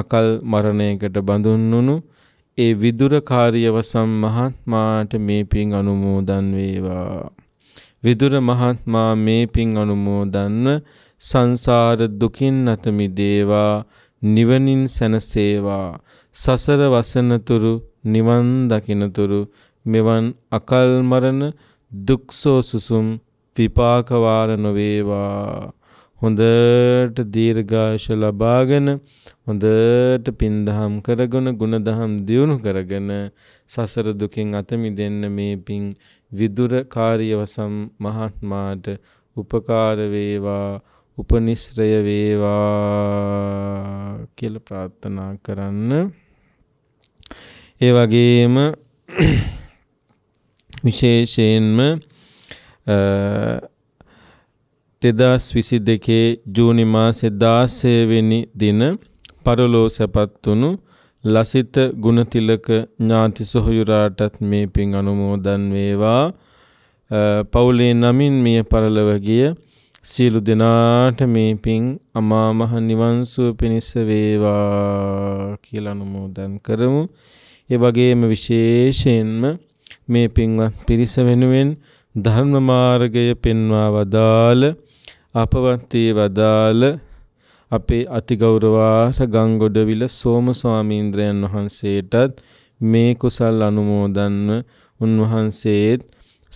අකල් මරණයකට බඳුන්වුණු ඒ විදුරකාරියව සම්මහත්මාට මේ පින් අනුමෝදන් වේවා. විදුර මහත්මා මේ පින් අනුමෝදන්ව සංසාර දුකින් අත මිදේවා නිවනින් සැනසේවා සසර වසනතුරු නිවන් දකිනතුරු මෙවන් අකල් මරණ දුක්සෝ සුසුම් විපාක වාර නොවේවා හොඳට දීර්ඝාෂ ලබාගෙන හොඳට පින්දහම් කරගෙන ගුණදහම් දියුණු කරගෙන සසර දුකින් අත මිදෙන්න මේ පින් විදුර කාර්යවසම් මහත්මාට උපකාර වේවා උපනිශ්‍රය වේවා කියලා ප්‍රාර්ථනා කරන්න. ඒ වගේම විශේෂයෙන්ම දෙදස් විසි දෙකේ ජූනිමා සෙදාසයවෙනි දින පරලෝ සැපත්වුණු ලසිත ගුණතිලක ඥාති සොහොයුරාටත් මේ පින් අනුමෝදන් වේවා පවුලේ නමින් මිය පරලව ගිය සියලු දෙනාට මේ පින් අමා මහ නිවන් සුව පිණිස වේවා කියලා අනුමෝදන් කරමු. ඒ වගේම විශේෂයෙන්ම මේ පින්වත් පිරිස වෙනුවෙන් ධර්ම මාර්ගය පෙන්වා වදාළ අපවත්තේ වදාළ අපේ අතිගෞරවාර්ථ ගංගොඩවිල සෝම ස්වාමීන්ද්‍රයන් වහන්සේටත් මේ කුසල් අනුමෝදන්ව උන්වහන්සේත්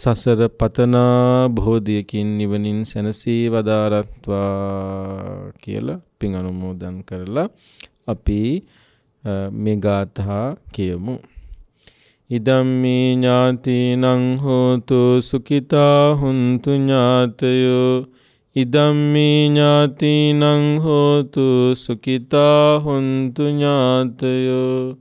සසර පතනා බෝධියකින් නිවනින් සැනසී වදාරත්වා කියලා පින් අනුමෝදන් කරලා අපි මේ ගාථා කියමු. ඉදම්මේ ඥාතිනං හෝතු සුඛිතා හුන්තු ඥාතයෝ ඉදම්මී ඥාතිනං හෝතු සුකිතා හොන්තු ඥාතයෝ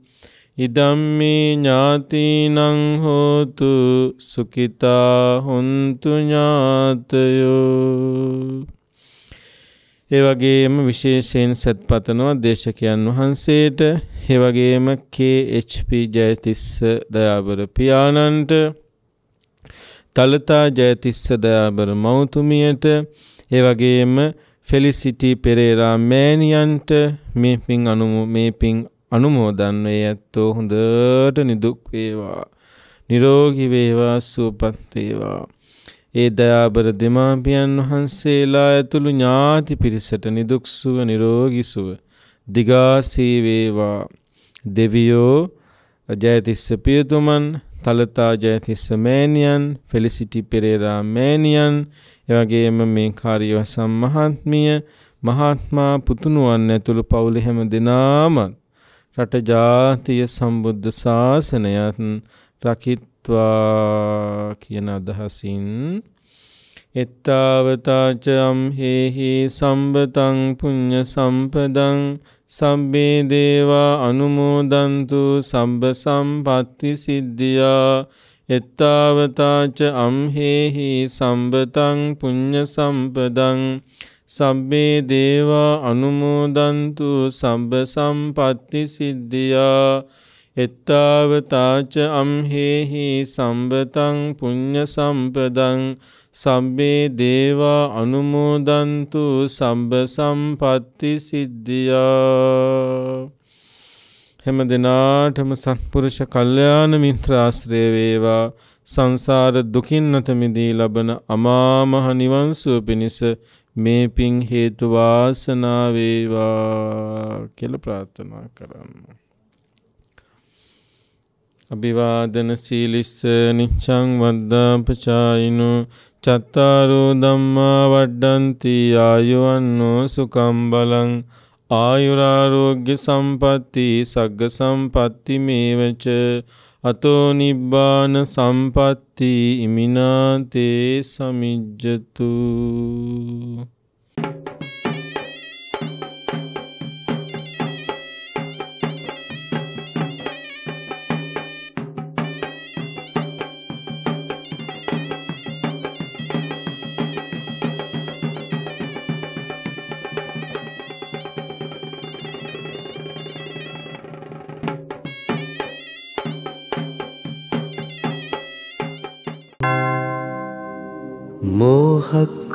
ඉදම්මී ඥාතිනං හෝතු සුකිතා හොන්තු ඥාතයෝ ඒවගේම විශේෂයෙන් සැත්පතනවා දේශකයන් වහන්සේට හෙවගේම KHP ජයතිස්ස දයාබර පියාණන්ට තලතා ජයතිස්ස දයාබර මෞතුමියට ඒ වගේම ෆෙලිසිටි පෙරේරා මෑණියන්ට මේ පින් අනුමෝ මේ පින් අනුමෝදන් වේ ඇත්තෝ හොඳට නිදුක් වේවා. නිරෝගී වේවා සුවපත් වේවා. ඒ දයාබර දෙමාපියන් වහන්සේලා ඇතුළු ඥාති පිරිසට නිදුක් සුව නිරෝගී සුව දිගාසී වේවා. දෙවියෝ ජයතිස්ස පියතුමන් තලතා ජයතිස්ස මෑණියන් ෆෙලිසිටි පෙරේරා මෑණියන් එවැගේම මේ කාර්යව සම්මහත්මිය මහාත්මා පුතුණුවන් ඇතුළු පවුල හැම දෙනාම රට ජාතිය සම්බුද්ධ ශාසනයත් රකිත්වා කියන අදහසින් එත්තාවතාචම් හේහි සම්බතං පුඤ්ඤ සම්පදං සම්බේ දේවා අනුමෝදන්තු සම්බ සම්පත්ති සිද්ධියා එත්තාවතාච අම්හෙහි සම්බතං පුඤ්ඤ සම්පදං සබ්බේ දේවා අනුමෝදන්තු සම්බ සම්පatti සිද්ධියා එත්තාවතාච අම්හෙහි සම්බතං පුඤ්ඤ සම්පදං සබ්බේ දේවා අනුමෝදන්තු සම්බ සම්පatti සිද්ධියා හැම දෙනාටම සත්පුරුෂ කල්යාණ මිත්‍ර ආශ්‍රය වේවා සංසාර දුකින් නැත මිදී ලබන අමා මහ නිවන් සුව පිණිස මේ පිං හේතු වාසනා වේවා කියලා ප්‍රාර්ථනා කරමු අභිවාදන සීලිස්ස නිච්ඡං වද්දා පචායිනු චත්තාරෝ ධම්මා වඩ්ඩಂತಿ ආයුවන්නෝ සුකම් බලං ආයුරාරෝග්‍ය සම්පatti සග්ග සම්පatti මේවච අතෝ නිබ්බාන සම්පatti ඉමිනාතේ සමිජ්ජතු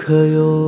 可有？